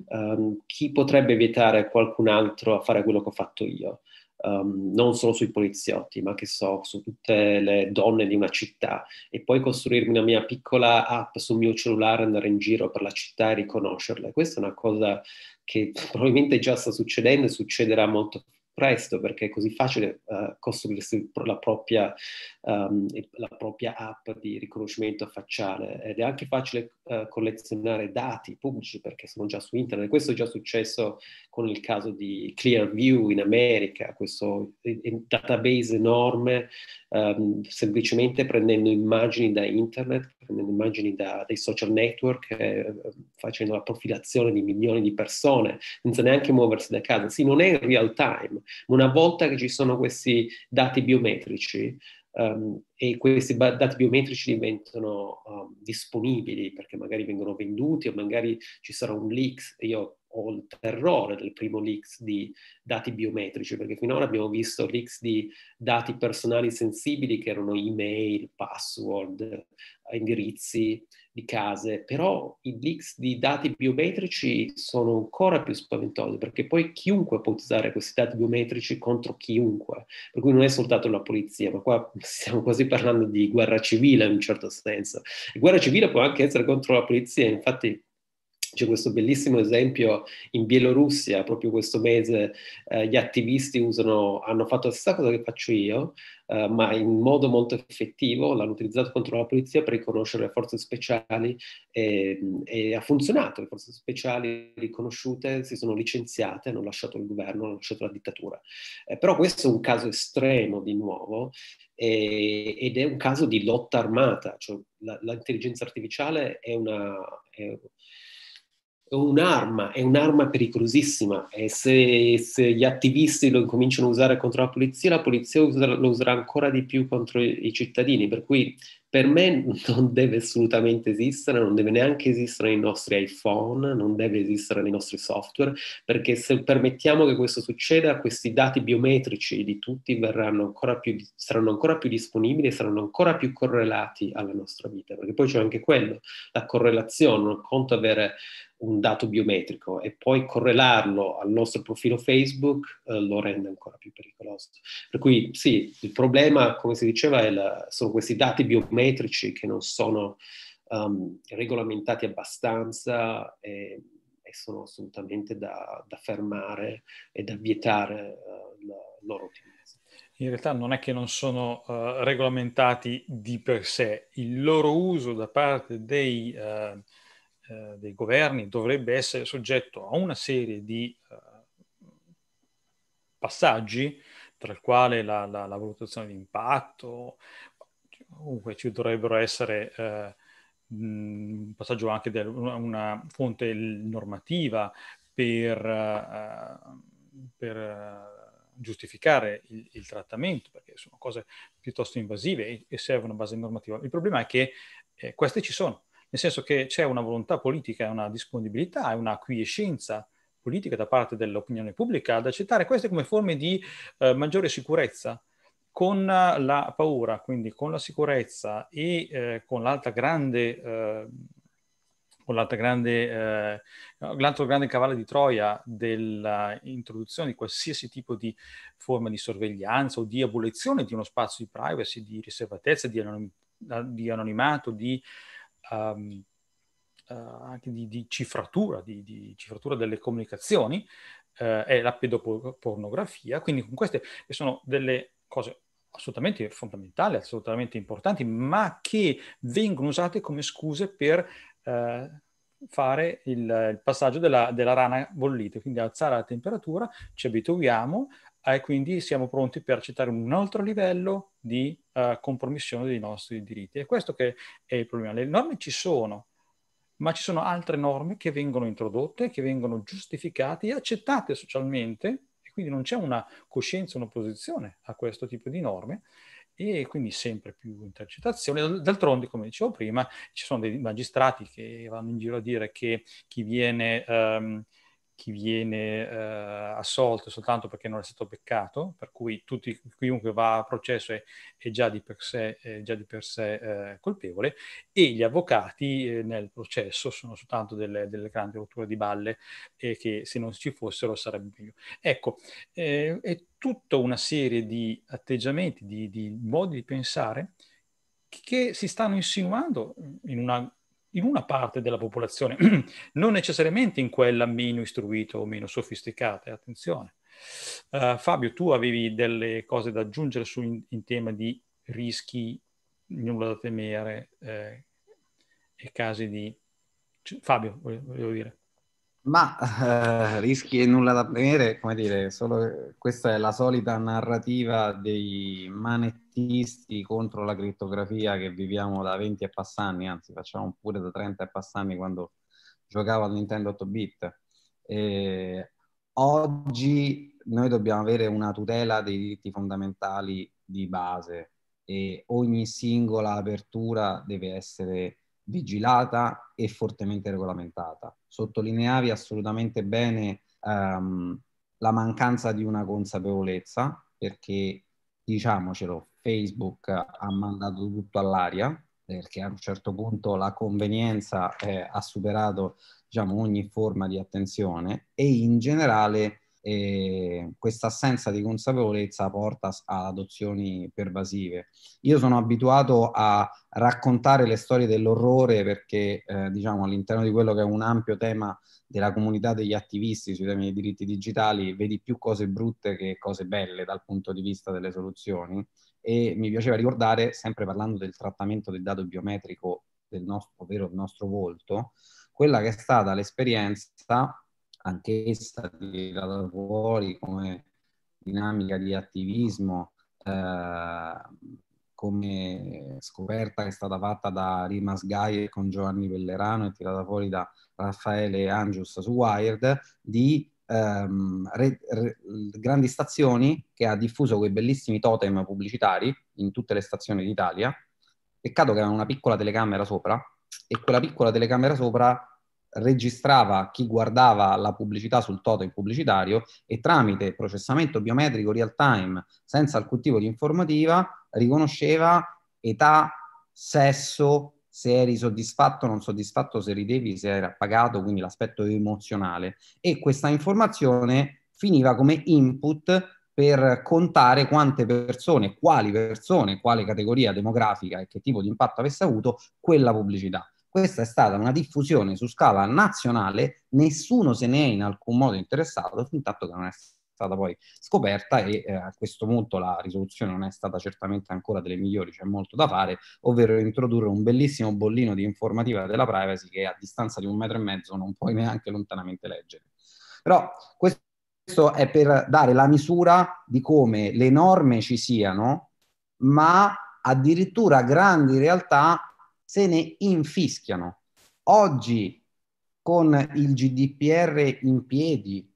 um, chi potrebbe vietare qualcun altro a fare quello che ho fatto io? um, non solo sui poliziotti, ma che so, su tutte le donne di una città e poi costruirmi una mia piccola app sul mio cellulare, andare in giro per la città e riconoscerle. Questa è una cosa che probabilmente già sta succedendo e succederà molto più presto perché è così facile uh, costruirsi la propria, um, la propria, app di riconoscimento facciale ed è anche facile uh, collezionare dati pubblici perché sono già su internet. Questo è già successo con il caso di Clearview in America, questo eh, database enorme, um, semplicemente prendendo immagini da internet, prendendo immagini da, dai social network, eh, facendo la profilazione di milioni di persone senza neanche muoversi da casa. Sì, non è in real time, una volta che ci sono questi dati biometrici, Um, e questi dati biometrici diventano um, disponibili perché magari vengono venduti o magari ci sarà un leaks. Io ho il terrore del primo leaks di dati biometrici perché finora abbiamo visto leaks di dati personali sensibili che erano email, password, indirizzi di case, però i leaks di dati biometrici sono ancora più spaventosi perché poi chiunque può usare questi dati biometrici contro chiunque, per cui non è soltanto la polizia, ma qua stiamo quasi parlando di guerra civile in un certo senso. E guerra civile può anche essere contro la polizia, infatti c'è questo bellissimo esempio in Bielorussia, proprio questo mese eh, gli attivisti usano, hanno fatto la stessa cosa che faccio io, eh, ma in modo molto effettivo, l'hanno utilizzato contro la polizia per riconoscere le forze speciali e, e ha funzionato, le forze speciali riconosciute si sono licenziate, hanno lasciato il governo, hanno lasciato la dittatura. Eh, però questo è un caso estremo di nuovo e, ed è un caso di lotta armata, cioè l'intelligenza artificiale è una... È, un'arma, è un'arma pericolosissima e se, se, gli attivisti lo incominciano a usare contro la polizia, la polizia lo userà ancora di più contro i cittadini, per cui per me non deve assolutamente esistere, non deve neanche esistere nei nostri iPhone, non deve esistere nei nostri software, perché se permettiamo che questo succeda, questi dati biometrici di tutti ancora più, saranno ancora più disponibili e saranno ancora più correlati alla nostra vita, perché poi c'è anche quello, la correlazione, non conto avere un dato biometrico e poi correlarlo al nostro profilo Facebook eh, lo rende ancora più pericoloso. Per cui sì, il problema, come si diceva, la, sono questi dati biometrici geometrici che non sono um, regolamentati abbastanza e, e sono assolutamente da, da, fermare e da vietare uh, la loro utilizzo. In realtà non è che non sono uh, regolamentati di per sé, il loro uso da parte dei, uh, dei governi dovrebbe essere soggetto a una serie di passaggi tra il quale la, la, la valutazione di impatto, comunque ci dovrebbero essere eh, un passaggio anche di una fonte normativa per, uh, per eh, giustificare il, il, trattamento, perché sono cose piuttosto invasive e, e serve una base normativa. Il problema è che eh, queste ci sono, nel senso che c'è una volontà politica, una disponibilità, una acquiescenza politica da parte dell'opinione pubblica ad accettare queste come forme di eh, maggiore sicurezza con la paura, quindi con la sicurezza e eh, con l'altra grande, eh, con l'altra grande, eh, l'altro grande cavallo di Troia dell'introduzione di qualsiasi tipo di forma di sorveglianza o di abolizione di uno spazio di privacy, di riservatezza, di, anonim- di anonimato, di... Um, uh, anche di, di cifratura, di, di, cifratura delle comunicazioni, è eh, la pedopornografia, quindi con queste sono delle cose assolutamente fondamentali, assolutamente importanti, ma che vengono usate come scuse per eh, fare il, il passaggio della, della, rana bollita, quindi alzare la temperatura, ci abituiamo e eh, quindi siamo pronti per accettare un altro livello di eh, compromissione dei nostri diritti. È questo che è il problema. Le norme ci sono, ma ci sono altre norme che vengono introdotte, che vengono giustificate e accettate socialmente quindi non c'è una coscienza, un'opposizione a questo tipo di norme e quindi sempre più intercettazione. D'altronde, come dicevo prima, ci sono dei magistrati che vanno in giro a dire che chi viene... Um, chi viene eh, assolto soltanto perché non è stato beccato, per cui tutti, chiunque va a processo è, è già di per sé, già di per sé eh, colpevole e gli avvocati eh, nel processo sono soltanto delle, delle grandi rotture di balle che se non ci fossero sarebbe meglio. Ecco, eh, è tutta una serie di atteggiamenti, di, di modi di pensare che si stanno insinuando in una in una parte della popolazione, non necessariamente in quella meno istruita o meno sofisticata, eh, attenzione. Uh, Fabio, tu avevi delle cose da aggiungere su, in, in tema di rischi, nulla da temere eh, e casi di... Cioè, Fabio, volevo dire. Ma eh, rischi e nulla da temere, come dire, solo, questa è la solita narrativa dei manettisti contro la criptografia che viviamo da 20 e passanni, anzi facciamo pure da 30 e passanni quando giocavo al Nintendo 8 bit. E oggi noi dobbiamo avere una tutela dei diritti fondamentali di base e ogni singola apertura deve essere vigilata e fortemente regolamentata. Sottolineavi assolutamente bene ehm, la mancanza di una consapevolezza, perché diciamocelo, Facebook ha mandato tutto all'aria, perché a un certo punto la convenienza eh, ha superato diciamo, ogni forma di attenzione e in generale e questa assenza di consapevolezza porta ad adozioni pervasive. Io sono abituato a raccontare le storie dell'orrore perché eh, diciamo all'interno di quello che è un ampio tema della comunità degli attivisti sui temi dei diritti digitali vedi più cose brutte che cose belle dal punto di vista delle soluzioni e mi piaceva ricordare sempre parlando del trattamento del dato biometrico del nostro, ovvero il nostro volto, quella che è stata l'esperienza anch'essa tirata fuori come dinamica di attivismo, eh, come scoperta che è stata fatta da Rimas Gaia con Giovanni Pellerano e tirata fuori da Raffaele Angius su Wired, di ehm, re, re, grandi stazioni che ha diffuso quei bellissimi totem pubblicitari in tutte le stazioni d'Italia. Peccato che avevano una piccola telecamera sopra e quella piccola telecamera sopra registrava chi guardava la pubblicità sul totem pubblicitario e tramite processamento biometrico real time, senza alcun tipo di informativa, riconosceva età, sesso, se eri soddisfatto o non soddisfatto, se ridevi, se era pagato, quindi l'aspetto emozionale. E questa informazione finiva come input per contare quante persone, quali persone, quale categoria demografica e che tipo di impatto avesse avuto quella pubblicità. Questa è stata una diffusione su scala nazionale, nessuno se ne è in alcun modo interessato fin tanto che non è stata poi scoperta e eh, a questo punto la risoluzione non è stata certamente ancora delle migliori, c'è molto da fare, ovvero introdurre un bellissimo bollino di informativa della privacy che a distanza di un metro e mezzo non puoi neanche lontanamente leggere. Però questo questo è per dare la misura di come le norme ci siano, ma addirittura grandi realtà se ne infischiano. Oggi con il GDPR in piedi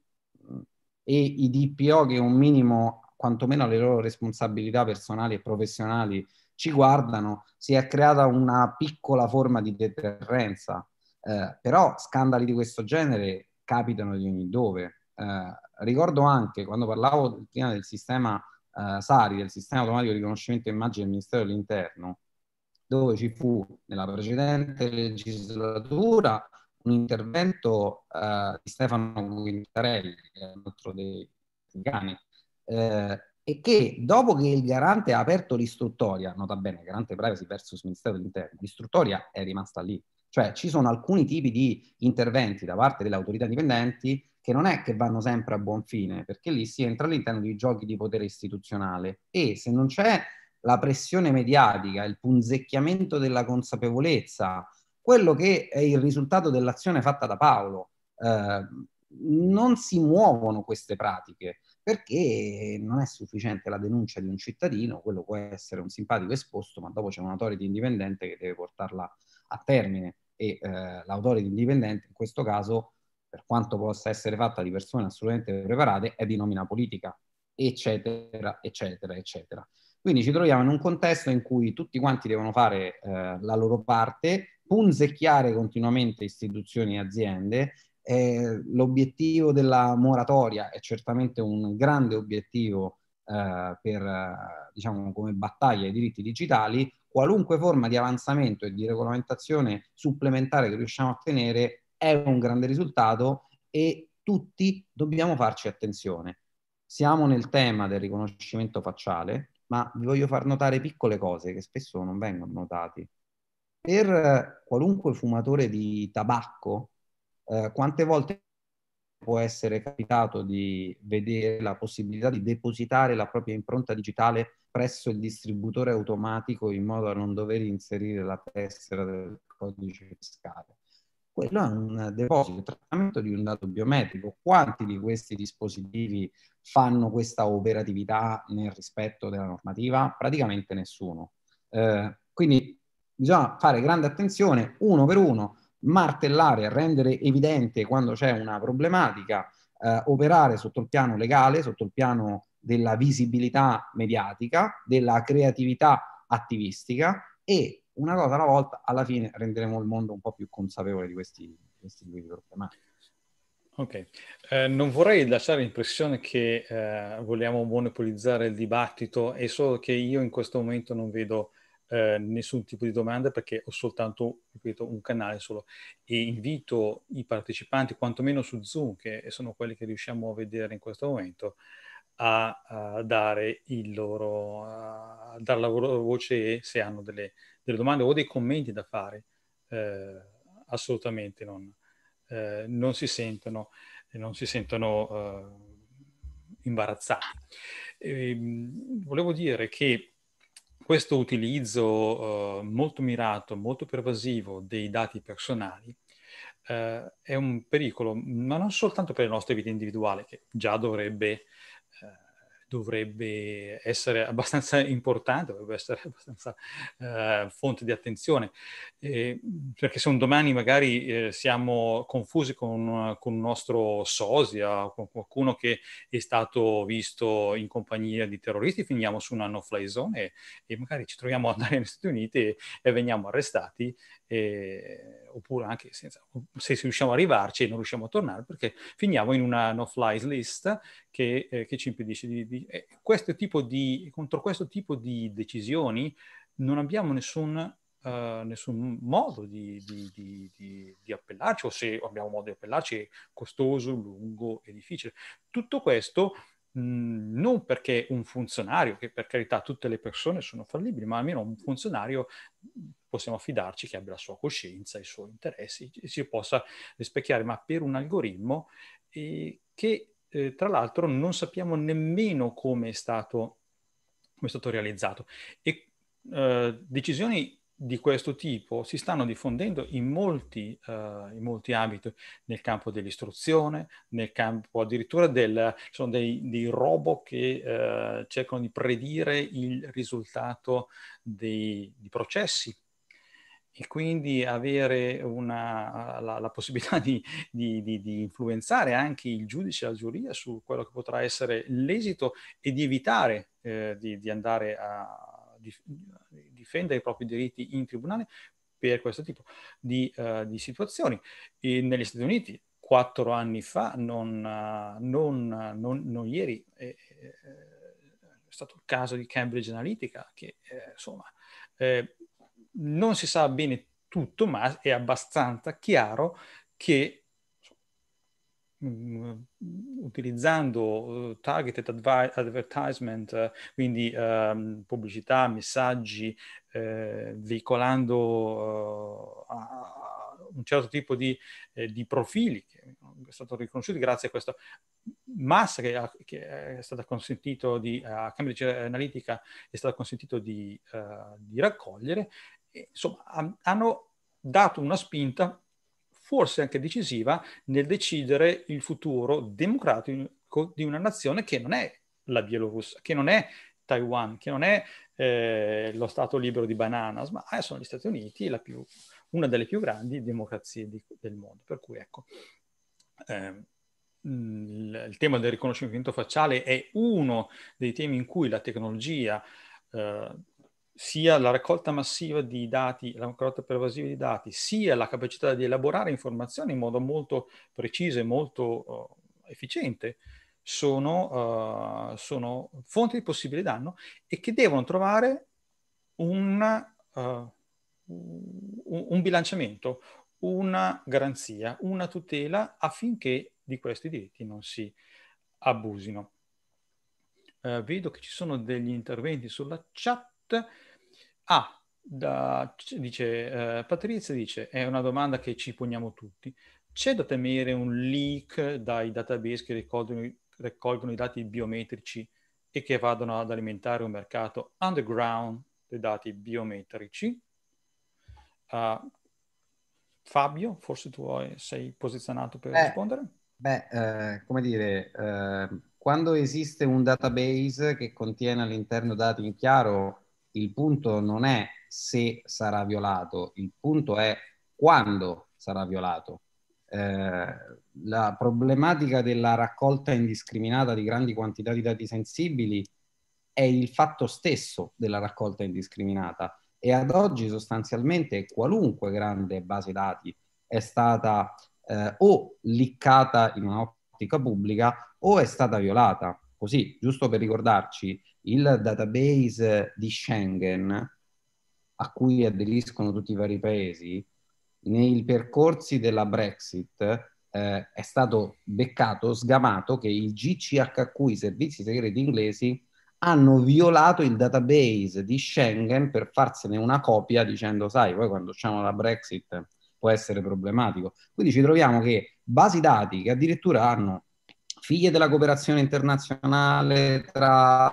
mm, e i DPO che un minimo, quantomeno le loro responsabilità personali e professionali ci guardano, si è creata una piccola forma di deterrenza. Eh, però scandali di questo genere capitano di ogni dove. Eh, ricordo anche quando parlavo prima del sistema eh, SARI, del sistema automatico di riconoscimento immagini del Ministero dell'Interno, dove ci fu nella precedente legislatura un intervento eh, di Stefano Quintarelli, che è un altro dei Gani, eh, e che dopo che il garante ha aperto l'istruttoria, nota bene, garante privacy versus Ministero dell'Interno, l'istruttoria è rimasta lì. Cioè ci sono alcuni tipi di interventi da parte delle autorità dipendenti che non è che vanno sempre a buon fine, perché lì si entra all'interno di giochi di potere istituzionale e se non c'è la pressione mediatica, il punzecchiamento della consapevolezza, quello che è il risultato dell'azione fatta da Paolo. Eh, non si muovono queste pratiche perché non è sufficiente la denuncia di un cittadino, quello può essere un simpatico esposto, ma dopo c'è un autority indipendente che deve portarla a termine e eh, l'autority indipendente in questo caso, per quanto possa essere fatta di persone assolutamente preparate, è di nomina politica, eccetera, eccetera, eccetera. Quindi ci troviamo in un contesto in cui tutti quanti devono fare eh, la loro parte, punzecchiare continuamente istituzioni e aziende. Eh, l'obiettivo della moratoria è certamente un grande obiettivo eh, per, diciamo, come battaglia ai diritti digitali. Qualunque forma di avanzamento e di regolamentazione supplementare che riusciamo a ottenere è un grande risultato e tutti dobbiamo farci attenzione. Siamo nel tema del riconoscimento facciale, ma vi voglio far notare piccole cose che spesso non vengono notate. Per eh, qualunque fumatore di tabacco, eh, quante volte può essere capitato di vedere la possibilità di depositare la propria impronta digitale presso il distributore automatico in modo da non dover inserire la tessera del codice fiscale quello è un deposito, un trattamento di un dato biometrico. Quanti di questi dispositivi fanno questa operatività nel rispetto della normativa? Praticamente nessuno. Eh, quindi bisogna fare grande attenzione uno per uno, martellare, rendere evidente quando c'è una problematica, eh, operare sotto il piano legale, sotto il piano della visibilità mediatica, della creatività attivistica e una cosa alla volta, alla fine renderemo il mondo un po' più consapevole di questi, di questi problemi. Ok, eh, non vorrei lasciare l'impressione che eh, vogliamo monopolizzare il dibattito, è solo che io in questo momento non vedo eh, nessun tipo di domanda perché ho soltanto, ripeto, un canale solo e invito i partecipanti, quantomeno su Zoom, che sono quelli che riusciamo a vedere in questo momento, a, a dare il loro, a dar la loro voce se hanno delle domande delle domande o dei commenti da fare, eh, assolutamente non, eh, non, si sentono, non si sentono eh, imbarazzati. E, ehm, volevo dire che questo utilizzo eh, molto mirato, molto pervasivo dei dati personali Uh, è un pericolo, ma non soltanto per la nostra vita individuale, che già dovrebbe dovrebbe essere abbastanza importante, dovrebbe essere abbastanza eh, fonte di attenzione, eh, perché se un domani magari eh, siamo confusi con, con, un nostro sosia, con qualcuno che è stato visto in compagnia di terroristi, finiamo su una no-fly zone e, e magari ci troviamo ad andare negli Stati Uniti e, e veniamo arrestati, e, oppure anche senza, se riusciamo ad arrivarci e non riusciamo a tornare perché finiamo in una no-fly list che, eh, che ci impedisce di, di quindi eh, di, contro questo tipo di decisioni non abbiamo nessun Uh, nessun modo di, di, di, di, appellarci, o se abbiamo modo di appellarci è costoso, lungo e difficile. Tutto questo non perché un funzionario, che per carità tutte le persone sono fallibili, ma almeno un funzionario possiamo affidarci che abbia la sua coscienza, i suoi interessi, e si possa rispecchiare, ma per un algoritmo eh, che eh, tra l'altro non sappiamo nemmeno come è stato, come è stato realizzato. E eh, decisioni di questo tipo si stanno diffondendo in molti, uh, in molti ambiti, nel campo dell'istruzione, nel campo addirittura del, sono dei, dei robot che uh, cercano di predire il risultato dei, di processi e quindi avere una, la, la, possibilità di, di, di, di, influenzare anche il giudice e la giuria su quello che potrà essere l'esito e di evitare eh, di, andare a difendere i propri diritti in tribunale per questo tipo di, uh, situazioni. E negli Stati Uniti, quattro anni fa, non, uh, non, uh, non, non ieri, eh, eh, è stato il caso di Cambridge Analytica, che insomma non si sa bene tutto, ma è abbastanza chiaro che mm, utilizzando eh, targeted advertisement, eh, quindi eh, pubblicità, messaggi, eh, veicolando eh, un certo tipo di, eh, di, profili che è stato riconosciuto grazie a questa massa che, ha, che è stata consentito di, a Cambridge Analytica è stato consentito di, di raccogliere, insomma, hanno dato una spinta forse anche decisiva nel decidere il futuro democratico di una nazione che non è la Bielorussia, che non è Taiwan, che non è eh, lo Stato libero di Bananas, ma eh, sono gli Stati Uniti, più, una delle più grandi democrazie di, del mondo. Per cui ecco, eh, il, il tema del riconoscimento facciale è uno dei temi in cui la tecnologia eh, sia la raccolta massiva di dati, la raccolta pervasiva di dati, sia la capacità di elaborare informazioni in modo molto preciso e molto uh, efficiente, sono, uh, sono, fonti di possibile danno e che devono trovare una, eh, uh, un bilanciamento, una garanzia, una tutela affinché di questi diritti non si abusino. vedo che ci sono degli interventi sulla chat Ah, da, dice eh, Patrizia, dice, è una domanda che ci poniamo tutti. C'è da temere un leak dai database che raccolgono, raccolgono i dati biometrici e che vadano ad alimentare un mercato underground dei dati biometrici? Uh, Fabio, forse tu sei posizionato per beh, rispondere? Beh, eh, come dire, eh, quando esiste un database che contiene all'interno dati in chiaro, il punto non è se sarà violato, il punto è quando sarà violato. Eh, la problematica della raccolta indiscriminata di grandi quantità di dati sensibili è il fatto stesso della raccolta indiscriminata e ad oggi sostanzialmente qualunque grande base dati è stata eh, o liccata in un'ottica pubblica o è stata violata. Così, giusto per ricordarci, il database di Schengen a cui aderiscono tutti i vari paesi, nei percorsi della Brexit eh, è stato beccato, sgamato che il GCHQ, i servizi segreti inglesi, hanno violato il database di Schengen per farsene una copia dicendo, sai, poi quando usciamo la Brexit può essere problematico. Quindi ci troviamo che basi dati che addirittura hanno figlie della cooperazione internazionale tra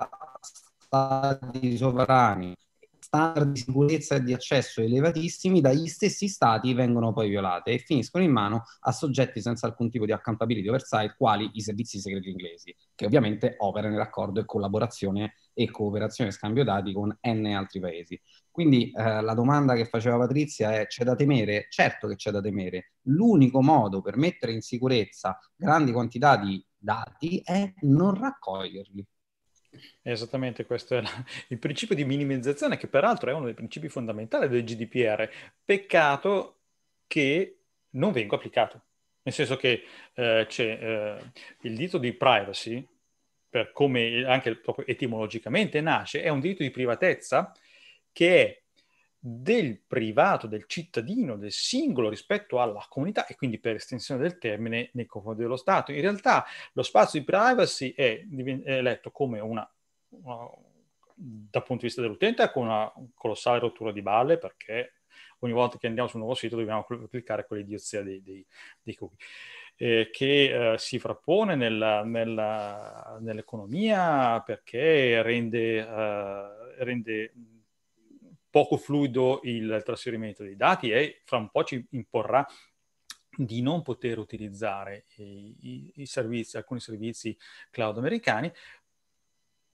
stati sovrani, standard di sicurezza e di accesso elevatissimi, dagli stessi stati vengono poi violate e finiscono in mano a soggetti senza alcun tipo di accountability oversight, quali i servizi segreti inglesi, che ovviamente operano in accordo e collaborazione e cooperazione e scambio dati con N altri paesi. Quindi eh, la domanda che faceva Patrizia è c'è da temere? Certo che c'è da temere. L'unico modo per mettere in sicurezza grandi quantità di dati è non raccoglierli. Esattamente, questo è la... il principio di minimizzazione che peraltro è uno dei principi fondamentali del GDPR. Peccato che non venga applicato, nel senso che eh, c'è eh, il diritto di privacy, per come anche proprio etimologicamente nasce, è un diritto di privatezza che è del privato, del cittadino, del singolo rispetto alla comunità e quindi per estensione del termine nei confronti dello Stato. In realtà lo spazio di privacy è, è letto come una, una, dal punto di vista dell'utente, con una colossale rottura di balle perché ogni volta che andiamo su un nuovo sito dobbiamo cliccare quell'idiozia dei, dei, dei cookie. Eh, che eh, si frappone nella, nella, nell'economia perché rende, eh, rende poco fluido il trasferimento dei dati e fra un po' ci imporrà di non poter utilizzare i, i, servizi, alcuni servizi cloud americani,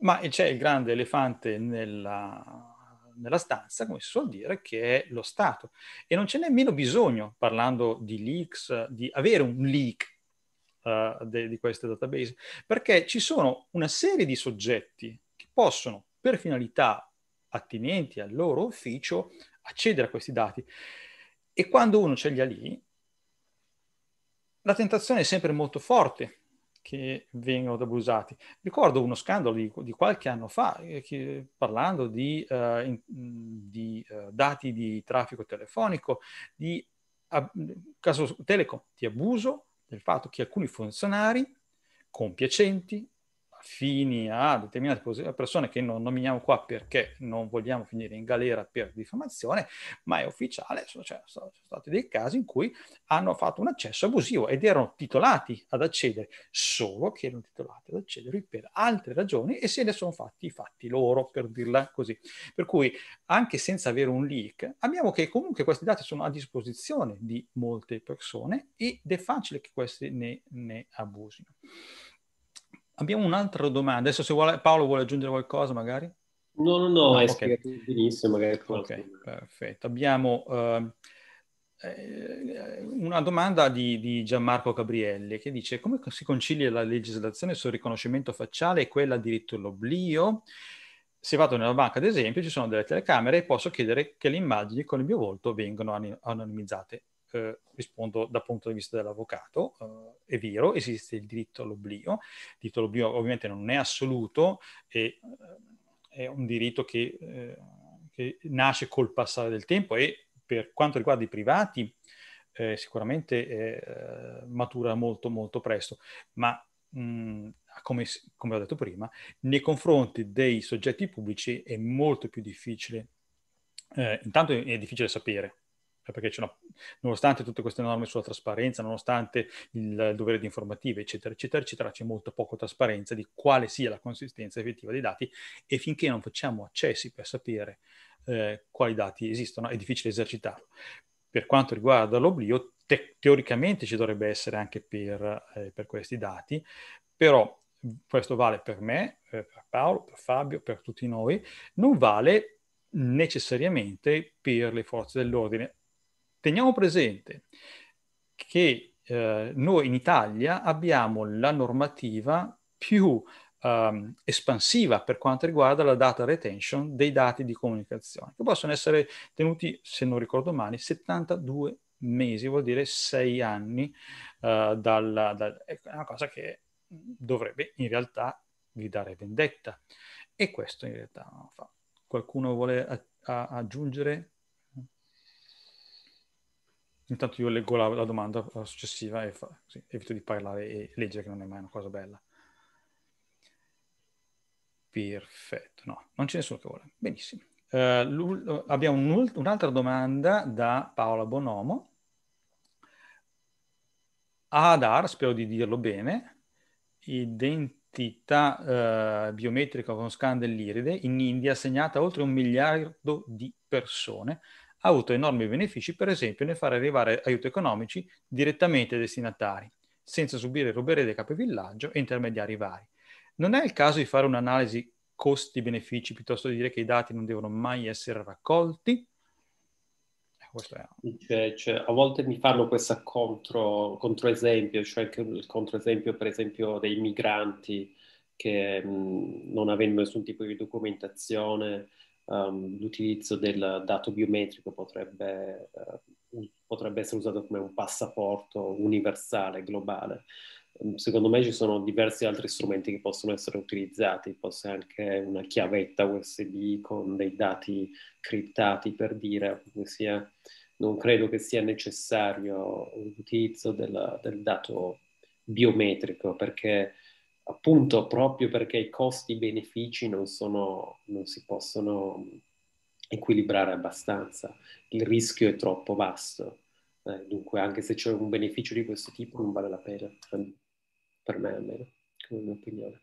ma c'è il grande elefante nella, nella stanza, come si suol dire, che è lo Stato. E non c'è nemmeno bisogno, parlando di leaks, di avere un leak uh, de, di queste database, perché ci sono una serie di soggetti che possono, per finalità attinenti al loro ufficio accedere a questi dati. E quando uno ce li ha lì, la tentazione è sempre molto forte che vengano abusati. Ricordo uno scandalo di, di qualche anno fa, eh, che, parlando di, uh, in, di uh, dati di traffico telefonico, di ab- caso Telecom, di abuso del fatto che alcuni funzionari compiacenti affini a determinate persone che non nominiamo qua perché non vogliamo finire in galera per diffamazione, ma è ufficiale, sono, cioè, sono stati dei casi in cui hanno fatto un accesso abusivo ed erano titolati ad accedere, solo che erano titolati ad accedere per altre ragioni e se ne sono fatti i fatti loro, per dirla così. Per cui anche senza avere un leak, abbiamo che comunque questi dati sono a disposizione di molte persone ed è facile che queste ne, ne abusino. Abbiamo un'altra domanda, adesso se vuole, Paolo vuole aggiungere qualcosa magari? No, no, no, ah, hai okay. spiegato benissimo. Magari ok, perfetto. Abbiamo uh, una domanda di, di, Gianmarco Gabrielli che dice come si concilia la legislazione sul riconoscimento facciale e quella al diritto all'oblio? Se vado nella banca, ad esempio, ci sono delle telecamere e posso chiedere che le immagini con il mio volto vengano anonimizzate eh, rispondo dal punto di vista dell'avvocato, eh, è vero, esiste il diritto all'oblio, il diritto all'oblio ovviamente non è assoluto, e, eh, è un diritto che, eh, che, nasce col passare del tempo e per quanto riguarda i privati eh, sicuramente matura molto molto presto, ma mh, mm, come, come, ho detto prima, nei confronti dei soggetti pubblici è molto più difficile. Eh, intanto è difficile sapere perché c'è una, nonostante tutte queste norme sulla trasparenza, nonostante il, il dovere di informativa, eccetera, eccetera, eccetera, c'è molto poco trasparenza di quale sia la consistenza effettiva dei dati e finché non facciamo accessi per sapere eh, quali dati esistono è difficile esercitarlo. Per quanto riguarda l'oblio, te- teoricamente ci dovrebbe essere anche per, eh, per questi dati, però questo vale per me, eh, per Paolo, per Fabio, per tutti noi, non vale necessariamente per le forze dell'ordine. Teniamo presente che eh, noi in Italia abbiamo la normativa più ehm, espansiva per quanto riguarda la data retention dei dati di comunicazione, che possono essere tenuti, se non ricordo male, 72 mesi, vuol dire 6 anni, eh, dalla, da, ecco, è una cosa che dovrebbe in realtà vi dare vendetta. E questo in realtà non lo fa. Qualcuno vuole a- a- aggiungere Intanto io leggo la, la domanda successiva e fa, sì, evito di parlare e leggere, che non è mai una cosa bella. Perfetto, no, non ce ne sono che vuole. Benissimo. Uh, abbiamo un, un'altra domanda da Paola Bonomo. Adar, spero di dirlo bene, identità uh, biometrica con scan dell'iride in India assegnata a oltre un miliardo di persone, ha avuto enormi benefici, per esempio, nel fare arrivare aiuti economici direttamente ai destinatari, senza subire ruberede capovillaggio e intermediari vari. Non è il caso di fare un'analisi costi-benefici piuttosto di dire che i dati non devono mai essere raccolti? Eh, cioè, cioè, a volte mi fanno questo contro, controesempio, cioè anche il controesempio per esempio dei migranti che mh, non avendo nessun tipo di documentazione um, l'utilizzo del dato biometrico potrebbe, uh, potrebbe, essere usato come un passaporto universale, globale. Um, secondo me ci sono diversi altri strumenti che possono essere utilizzati, forse anche una chiavetta USB con dei dati criptati per dire, sia, non credo che sia necessario l'utilizzo del, del dato biometrico perché appunto proprio perché i costi-benefici non, sono, non si possono equilibrare abbastanza, il rischio è troppo vasto, eh, dunque anche se c'è un beneficio di questo tipo non vale la pena, per me almeno, come mia opinione.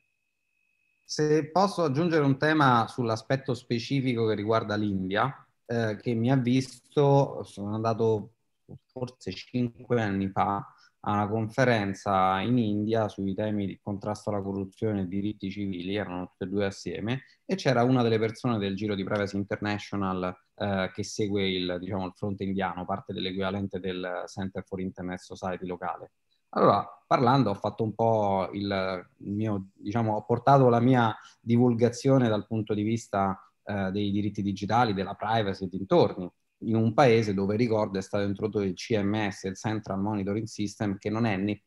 Se posso aggiungere un tema sull'aspetto specifico che riguarda l'India, eh, che mi ha visto, sono andato forse cinque anni fa, a una conferenza in India sui temi di contrasto alla corruzione e diritti civili, erano tutte e due assieme, e c'era una delle persone del giro di Privacy International eh, che segue il, diciamo, il fronte indiano, parte dell'equivalente del Center for Internet Society locale. Allora, parlando ho fatto un po' il mio, diciamo, ho portato la mia divulgazione dal punto di vista eh, dei diritti digitali, della privacy e dintorni in un paese dove, ricordo, è stato introdotto il CMS, il Central Monitoring System, che non è né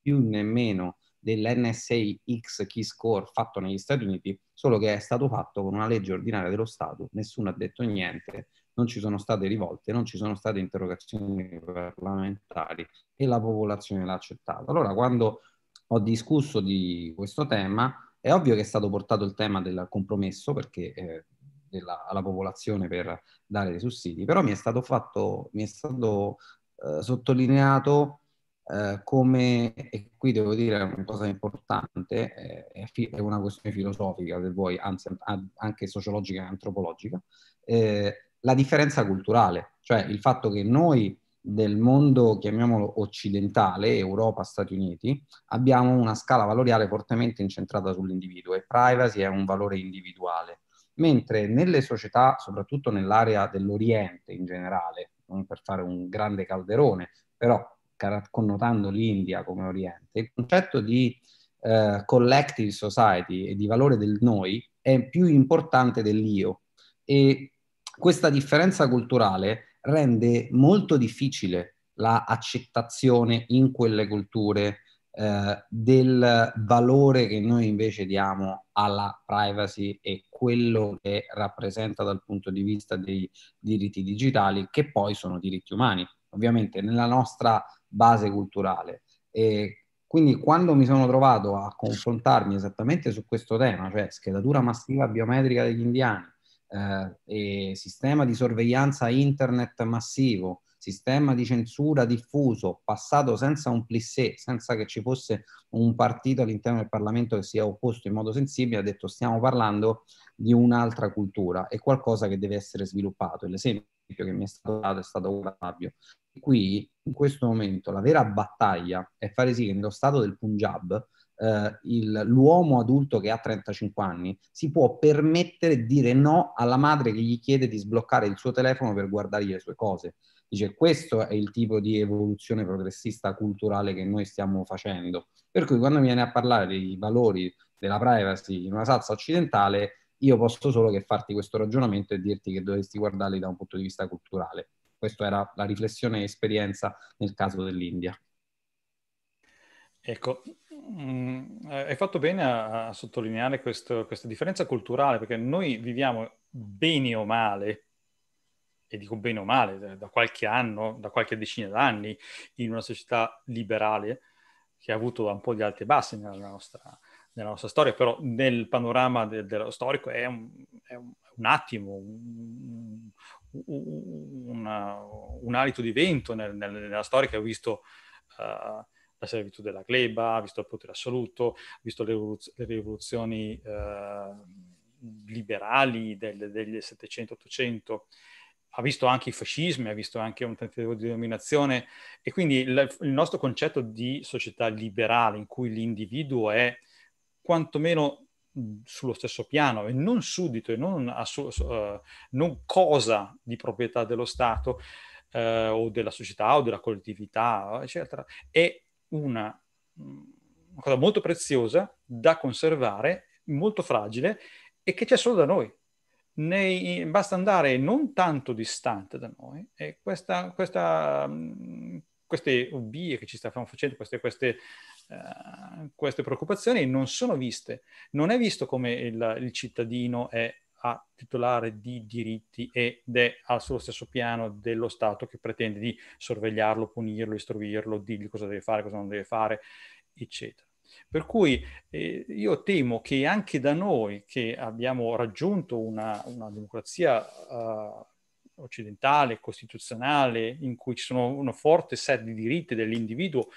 più né meno dell'NSA X Key Score fatto negli Stati Uniti, solo che è stato fatto con una legge ordinaria dello Stato, nessuno ha detto niente, non ci sono state rivolte, non ci sono state interrogazioni parlamentari e la popolazione l'ha accettato. Allora, quando ho discusso di questo tema, è ovvio che è stato portato il tema del compromesso, perché... Eh, della, alla popolazione per dare dei sussidi, però mi è stato fatto, mi è stato eh, sottolineato eh, come, e qui devo dire una cosa importante, eh, è una questione filosofica se vuoi, anzi anche sociologica e antropologica, eh, la differenza culturale, cioè il fatto che noi del mondo, chiamiamolo occidentale, Europa, Stati Uniti, abbiamo una scala valoriale fortemente incentrata sull'individuo e privacy è un valore individuale mentre nelle società, soprattutto nell'area dell'Oriente in generale, non per fare un grande calderone, però connotando l'India come Oriente, il concetto di eh, collective society e di valore del noi è più importante dell'io e questa differenza culturale rende molto difficile la in quelle culture eh, del valore che noi invece diamo alla privacy e quello che rappresenta dal punto di vista dei diritti digitali, che poi sono diritti umani, ovviamente nella nostra base culturale. E quindi quando mi sono trovato a confrontarmi esattamente su questo tema, cioè schedatura massiva biometrica degli indiani eh, e sistema di sorveglianza internet massivo, sistema di censura diffuso, passato senza un plissé, senza che ci fosse un partito all'interno del Parlamento che si sia opposto in modo sensibile, ha detto stiamo parlando di un'altra cultura, è qualcosa che deve essere sviluppato. L'esempio che mi è stato dato è stato Fabio. Qui, in questo momento, la vera battaglia è fare sì che nello stato del Punjab eh, il, l'uomo adulto che ha 35 anni si può permettere di dire no alla madre che gli chiede di sbloccare il suo telefono per guardare le sue cose dice questo è il tipo di evoluzione progressista culturale che noi stiamo facendo. Per cui quando viene a parlare dei valori della privacy in una salsa occidentale, io posso solo che farti questo ragionamento e dirti che dovresti guardarli da un punto di vista culturale. Questa era la riflessione e esperienza nel caso dell'India. Ecco, mm, hai fatto bene a, a sottolineare questo, questa differenza culturale, perché noi viviamo bene o male e dico bene o male, cioè, da qualche anno, da qualche decina d'anni, in una società liberale che ha avuto un po' di alte e basse nella nostra, nella nostra storia, però nel panorama de- dello storico è un, è un, un attimo, un, una, un, alito di vento nel, nel, nella storia che ha visto... Uh, la servitù della gleba, visto il potere assoluto, visto le, rivoluz- le rivoluzioni eh, liberali del, degli 700-800, ha visto anche i fascismi, ha visto anche un tentativo di dominazione e quindi il, il nostro concetto di società liberale in cui l'individuo è quantomeno sullo stesso piano e non suddito e non, assu- uh, non cosa di proprietà dello Stato uh, o della società o della collettività, eccetera, è una, una cosa molto preziosa da conservare, molto fragile e che c'è solo da noi nei, basta andare non tanto distante da noi e questa, questa, mm, queste obbie che ci stanno facendo, queste, queste, uh, queste, preoccupazioni non sono viste. Non è visto come il, il cittadino è a titolare di diritti ed è al suo stesso piano dello Stato che pretende di sorvegliarlo, punirlo, istruirlo, dirgli cosa deve fare, cosa non deve fare, eccetera. Per cui eh, io temo che anche da noi, che abbiamo raggiunto una, una democrazia uh, occidentale, costituzionale, in cui ci sono una forte set di diritti dell'individuo,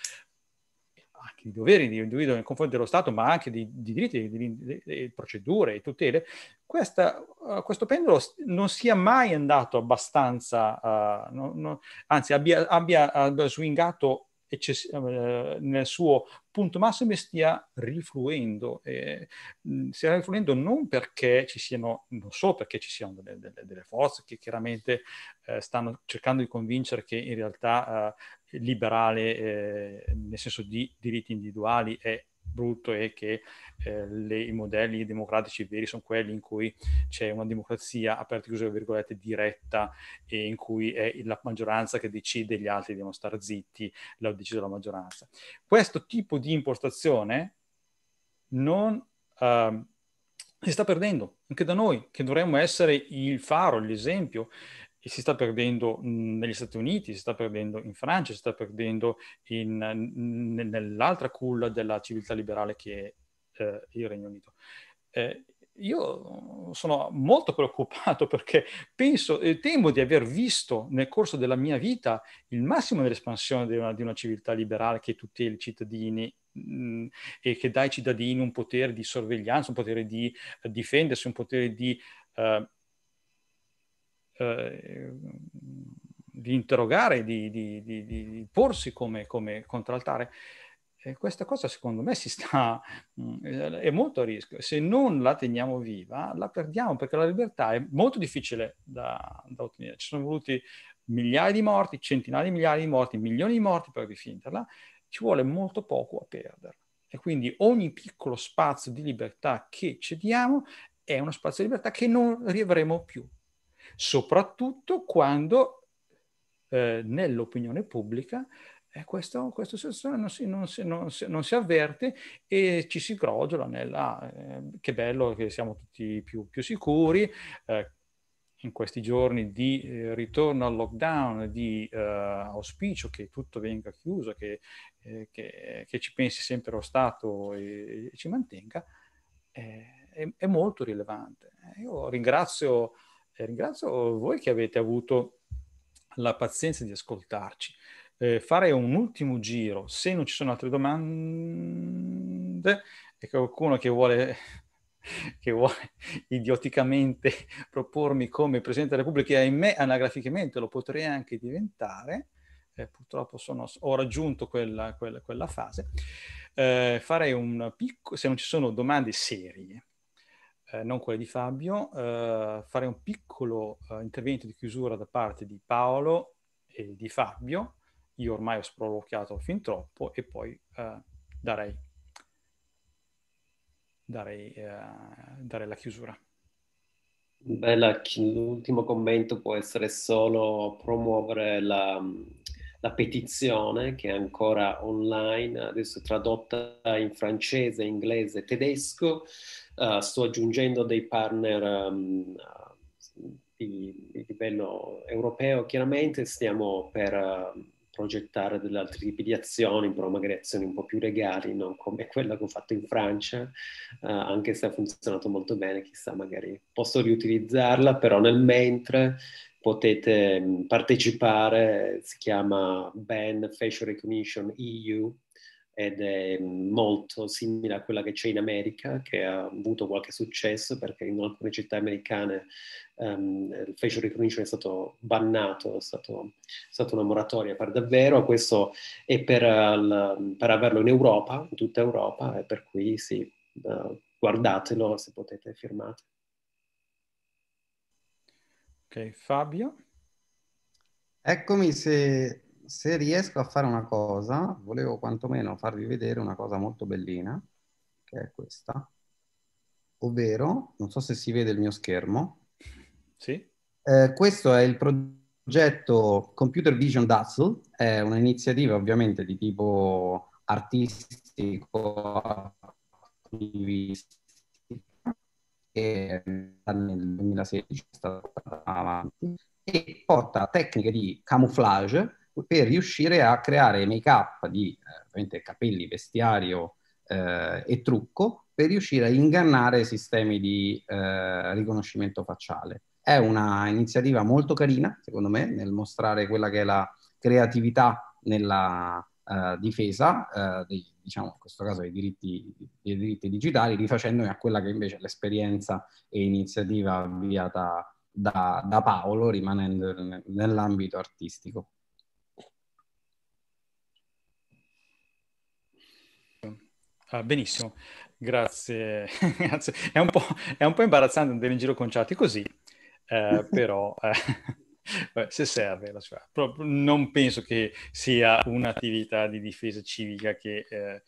anche di doveri dell'individuo nei confronti dello Stato, ma anche di, di diritti, di, di, di procedure e tutele, questa, uh, questo pendolo non sia mai andato abbastanza, uh, no, no, anzi abbia, abbia, abbia swingato eccess- nel suo punto massimo stia rifluendo, eh, stia rifluendo non perché ci siano, non so perché ci siano delle, delle, delle forze che chiaramente eh, stanno cercando di convincere che in realtà eh, liberale, eh, nel senso di diritti individuali, è brutto è che eh, le, i modelli democratici veri sono quelli in cui c'è una democrazia aperta e chiusa virgolette diretta e in cui è la maggioranza che decide gli altri devono stare zitti, l'ha deciso la maggioranza. Questo tipo di impostazione non uh, si sta perdendo anche da noi, che dovremmo essere il faro, l'esempio e si sta perdendo mhmm, negli Stati Uniti, si sta perdendo in Francia, si sta perdendo in, nell'altra culla della civiltà liberale che è eh, il Regno Unito. Eh, io sono molto preoccupato perché penso e temo di aver visto nel corso della mia vita il massimo dell'espansione di una, di una civiltà liberale che tuteli i cittadini mh, mhmm, e che dà ai cittadini un potere di sorveglianza, un potere di difendersi, un potere di eh, eh, di interrogare, di, di, di, di porsi come, come contraltare. E questa cosa secondo me si sta, mm, è molto a rischio. Se non la teniamo viva, la perdiamo perché la libertà è molto difficile da, da ottenere. Ci sono voluti migliaia di morti, centinaia di migliaia di morti, milioni di morti per difenderla. Ci vuole molto poco a perderla. E quindi ogni piccolo spazio di libertà che cediamo è uno spazio di libertà che non riavremo più soprattutto quando eh, nell'opinione pubblica eh, questo, questa situazione non si, non, si, non, si, non si, avverte e ci si crogiola nella eh, che bello che siamo tutti più, più sicuri. Eh, in questi giorni di eh, ritorno al lockdown, di eh, auspicio che tutto venga chiuso, che, che, che, ci pensi sempre lo Stato e, e ci mantenga, è, è, molto rilevante. Io ringrazio eh, ringrazio voi che avete avuto la pazienza di ascoltarci. Eh, fare un ultimo giro, se non ci sono altre domande, e qualcuno che vuole che vuole idioticamente propormi come Presidente della Repubblica, e ahimè anagraficamente lo potrei anche diventare, eh, purtroppo sono, ho raggiunto quella, quella, quella fase, eh, farei un piccolo, se non ci sono domande serie, eh, non quelle di Fabio, eh, fare un piccolo eh, intervento di chiusura da parte di Paolo e di Fabio. Io ormai ho sproloquiato fin troppo e poi eh, darei, darei, eh, darei la chiusura. Bella, l'ultimo commento può essere solo promuovere la, la petizione che è ancora online, adesso tradotta in francese, inglese, tedesco. Uh, sto aggiungendo dei partner um, di, di, livello europeo, chiaramente stiamo per uh, progettare degli altri tipi di azioni, però magari azioni un po' più legali, non come quella che ho fatto in Francia, uh, anche se ha funzionato molto bene, chissà magari posso riutilizzarla, però nel mentre potete mm, partecipare, si chiama BAN Facial Recognition EU ed è mm, molto simile a quella che c'è in America, che ha avuto qualche successo perché in alcune città americane um, il facial recognition è stato bannato, è, stato, è stata una moratoria per davvero, questo è per, al, per, averlo in Europa, in tutta Europa, e per cui sì, uh, guardatelo se potete, firmate. Ok, Fabio? Eccomi, se, se riesco a fare una cosa, volevo quantomeno farvi vedere una cosa molto bellina, che è questa, ovvero, non so se si vede il mio schermo. Sì. Eh, questo è il progetto Computer Vision Dazzle, è un'iniziativa ovviamente di tipo artistico, attivista, che nel 2016 è stata portata avanti e porta tecniche di camouflage per riuscire a creare make-up di eh, capelli, vestiario eh, e trucco per riuscire a ingannare sistemi di eh, riconoscimento facciale. È un'iniziativa molto carina, secondo me, nel mostrare quella che è la creatività nella eh, difesa eh, dei, diciamo in questo caso dei diritti, dei diritti digitali, rifacendomi a quella che invece è l'esperienza e iniziativa avviata da, da Paolo, rimanendo nell'ambito artistico. Ah, benissimo, grazie. grazie. È, un è, un po', imbarazzante andare in giro con chat così, eh, però... Eh se serve, la sua. Però non penso che sia un'attività di difesa civica che eh,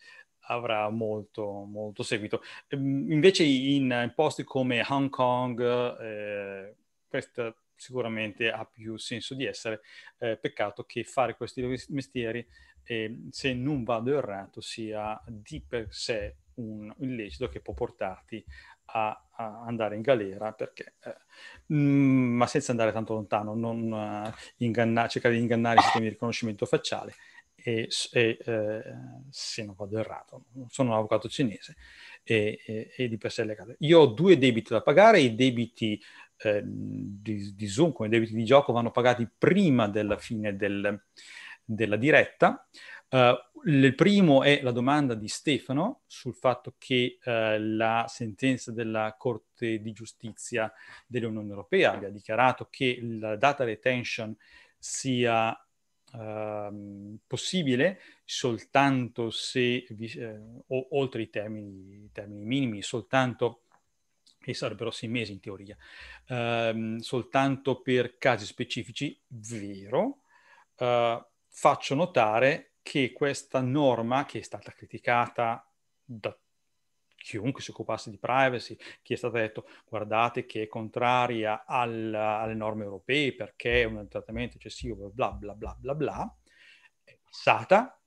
avrà molto, molto seguito. Ehm, invece in, in posti come Hong Kong, eh, questa sicuramente ha più senso di essere. Eh, peccato che fare questi mestieri e ehm, se non vado errato, sia di per sé un illecito che può portarti a, a andare in galera perché, eh, mh, mm, ma senza andare tanto lontano, non uh, inganna- cercare di ingannare i sistemi di riconoscimento facciale e, e eh, se non vado errato, sono un avvocato cinese e, e, e di per sé legale. Io ho due debiti da pagare, i debiti eh, di, di Zoom come debiti di gioco vanno pagati prima della fine del, della diretta. Uh, il primo è la domanda di Stefano sul fatto che uh, la sentenza della Corte di Giustizia dell'Unione Europea abbia dichiarato che la data retention sia Uh, possibile soltanto se vi, uh, o, oltre i termini, i termini, minimi, soltanto che sarebbero sei mesi in teoria, uh, soltanto per casi specifici, vero, faccio notare che questa norma, che è stata criticata da chiunque si occupasse di privacy, chi è stato detto guardate che è contraria al, alle norme europee perché è un trattamento eccessivo, bla bla bla bla bla, è passata,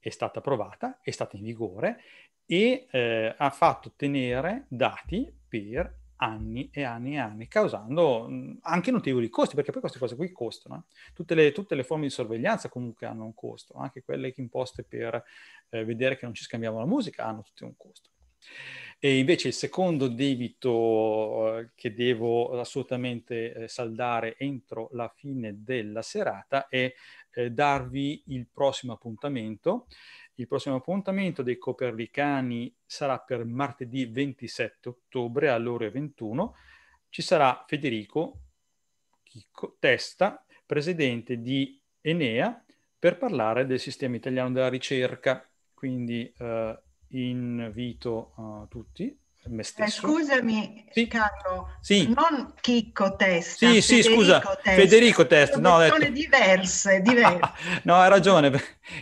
è stata approvata, è stata in vigore e eh, ha fatto ottenere dati per anni e anni e anni, causando mm, anche notevoli costi, perché poi queste cose qui costano. Eh. Tutte, le, tutte, le, forme di sorveglianza comunque hanno un costo, eh. anche quelle imposte per eh, vedere che non ci scambiamo la musica hanno tutti un costo. E invece il secondo debito eh, che devo assolutamente saldare entro la fine della serata è darvi il prossimo appuntamento il prossimo appuntamento dei Copernicani sarà per martedì 27 ottobre alle ore 21. Ci sarà Federico Chicco Testa, presidente di Enea, per parlare del sistema italiano della ricerca. Quindi eh, invito eh, tutti me eh, stesso. Eh, scusami sì? Carlo, sì. non Chicco Test. Sì, Federico sì, scusa, Testa. Federico Test. No, persone diverse, diverse. no, hai ragione.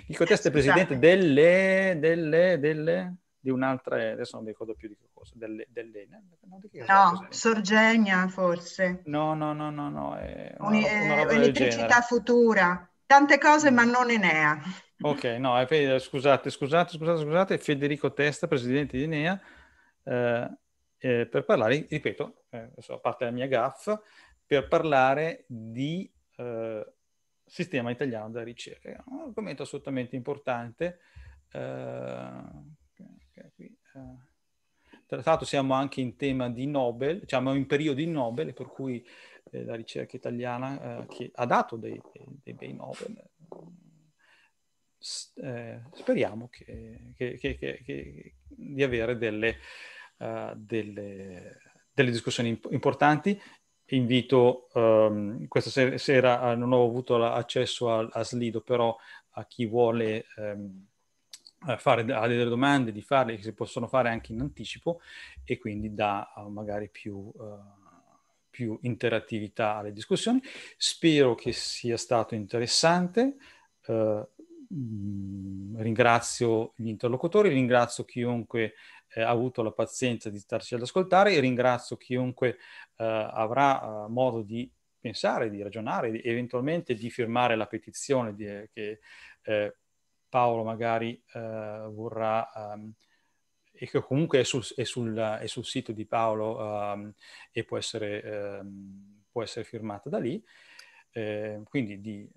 Chicco Test è presidente delle, delle, delle, di un'altra, adesso non mi ricordo più di che cosa, delle, delle no, no Sorgenia forse. No, no, no, no, no. È una, Un, una eh, elettricità futura, tante cose mm. ma non Enea. Ok, no, è, scusate, scusate, scusate, scusate, Federico Testa, presidente di Enea, eh, eh, per parlare, ripeto, eh, adesso a parte la mia GAF, per parlare di eh, sistema italiano della ricerca. È un argomento assolutamente importante. Okay, eh, tra l'altro siamo anche in tema di Nobel, diciamo in periodo di Nobel, per cui eh, la ricerca italiana eh, che ha dato dei, dei, dei bei Nobel. S- eh, speriamo che, che, che, di avere delle, uh, delle, delle discussioni imp- importanti. Invito um, questa sera, eh, non ho avuto accesso a, a Slido, però a chi vuole um, fare ha delle domande, di farle, che si possono fare anche in anticipo e quindi dà eh, magari più... Uh, più interattività alle discussioni. Spero che sia stato interessante. Uh, Mm, ringrazio gli interlocutori, ringrazio chiunque eh, ha avuto la pazienza di starci ad ascoltare, ringrazio chiunque eh, avrà eh, modo di pensare, di ragionare, di, eventualmente di firmare la petizione di, eh, che eh, Paolo magari vorrà... Um, e che comunque è sul, è sul, è sul sito di Paolo um, e può essere, um, può essere firmata da lì. Eh, quindi di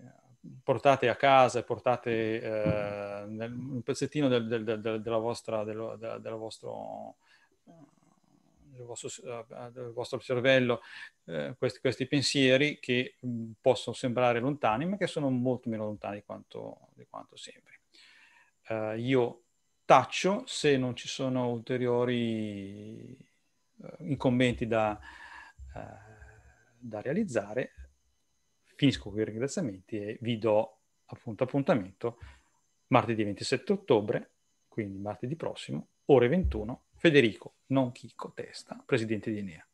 portate a casa e portate eh, nel, un pezzettino del, del, del, della vostra, vostro, vostro, eh, eh, del, vostro, cervello eh, questi, questi, pensieri che mm, possono sembrare lontani ma che sono molto meno lontani di quanto, di quanto sembri. Eh, io taccio se non ci sono ulteriori eh, commenti da, da realizzare Finisco con i ringraziamenti e vi do appunto appuntamento martedì 27 ottobre, quindi martedì prossimo, ore 21, Federico Non Chicco Testa, presidente di Enea.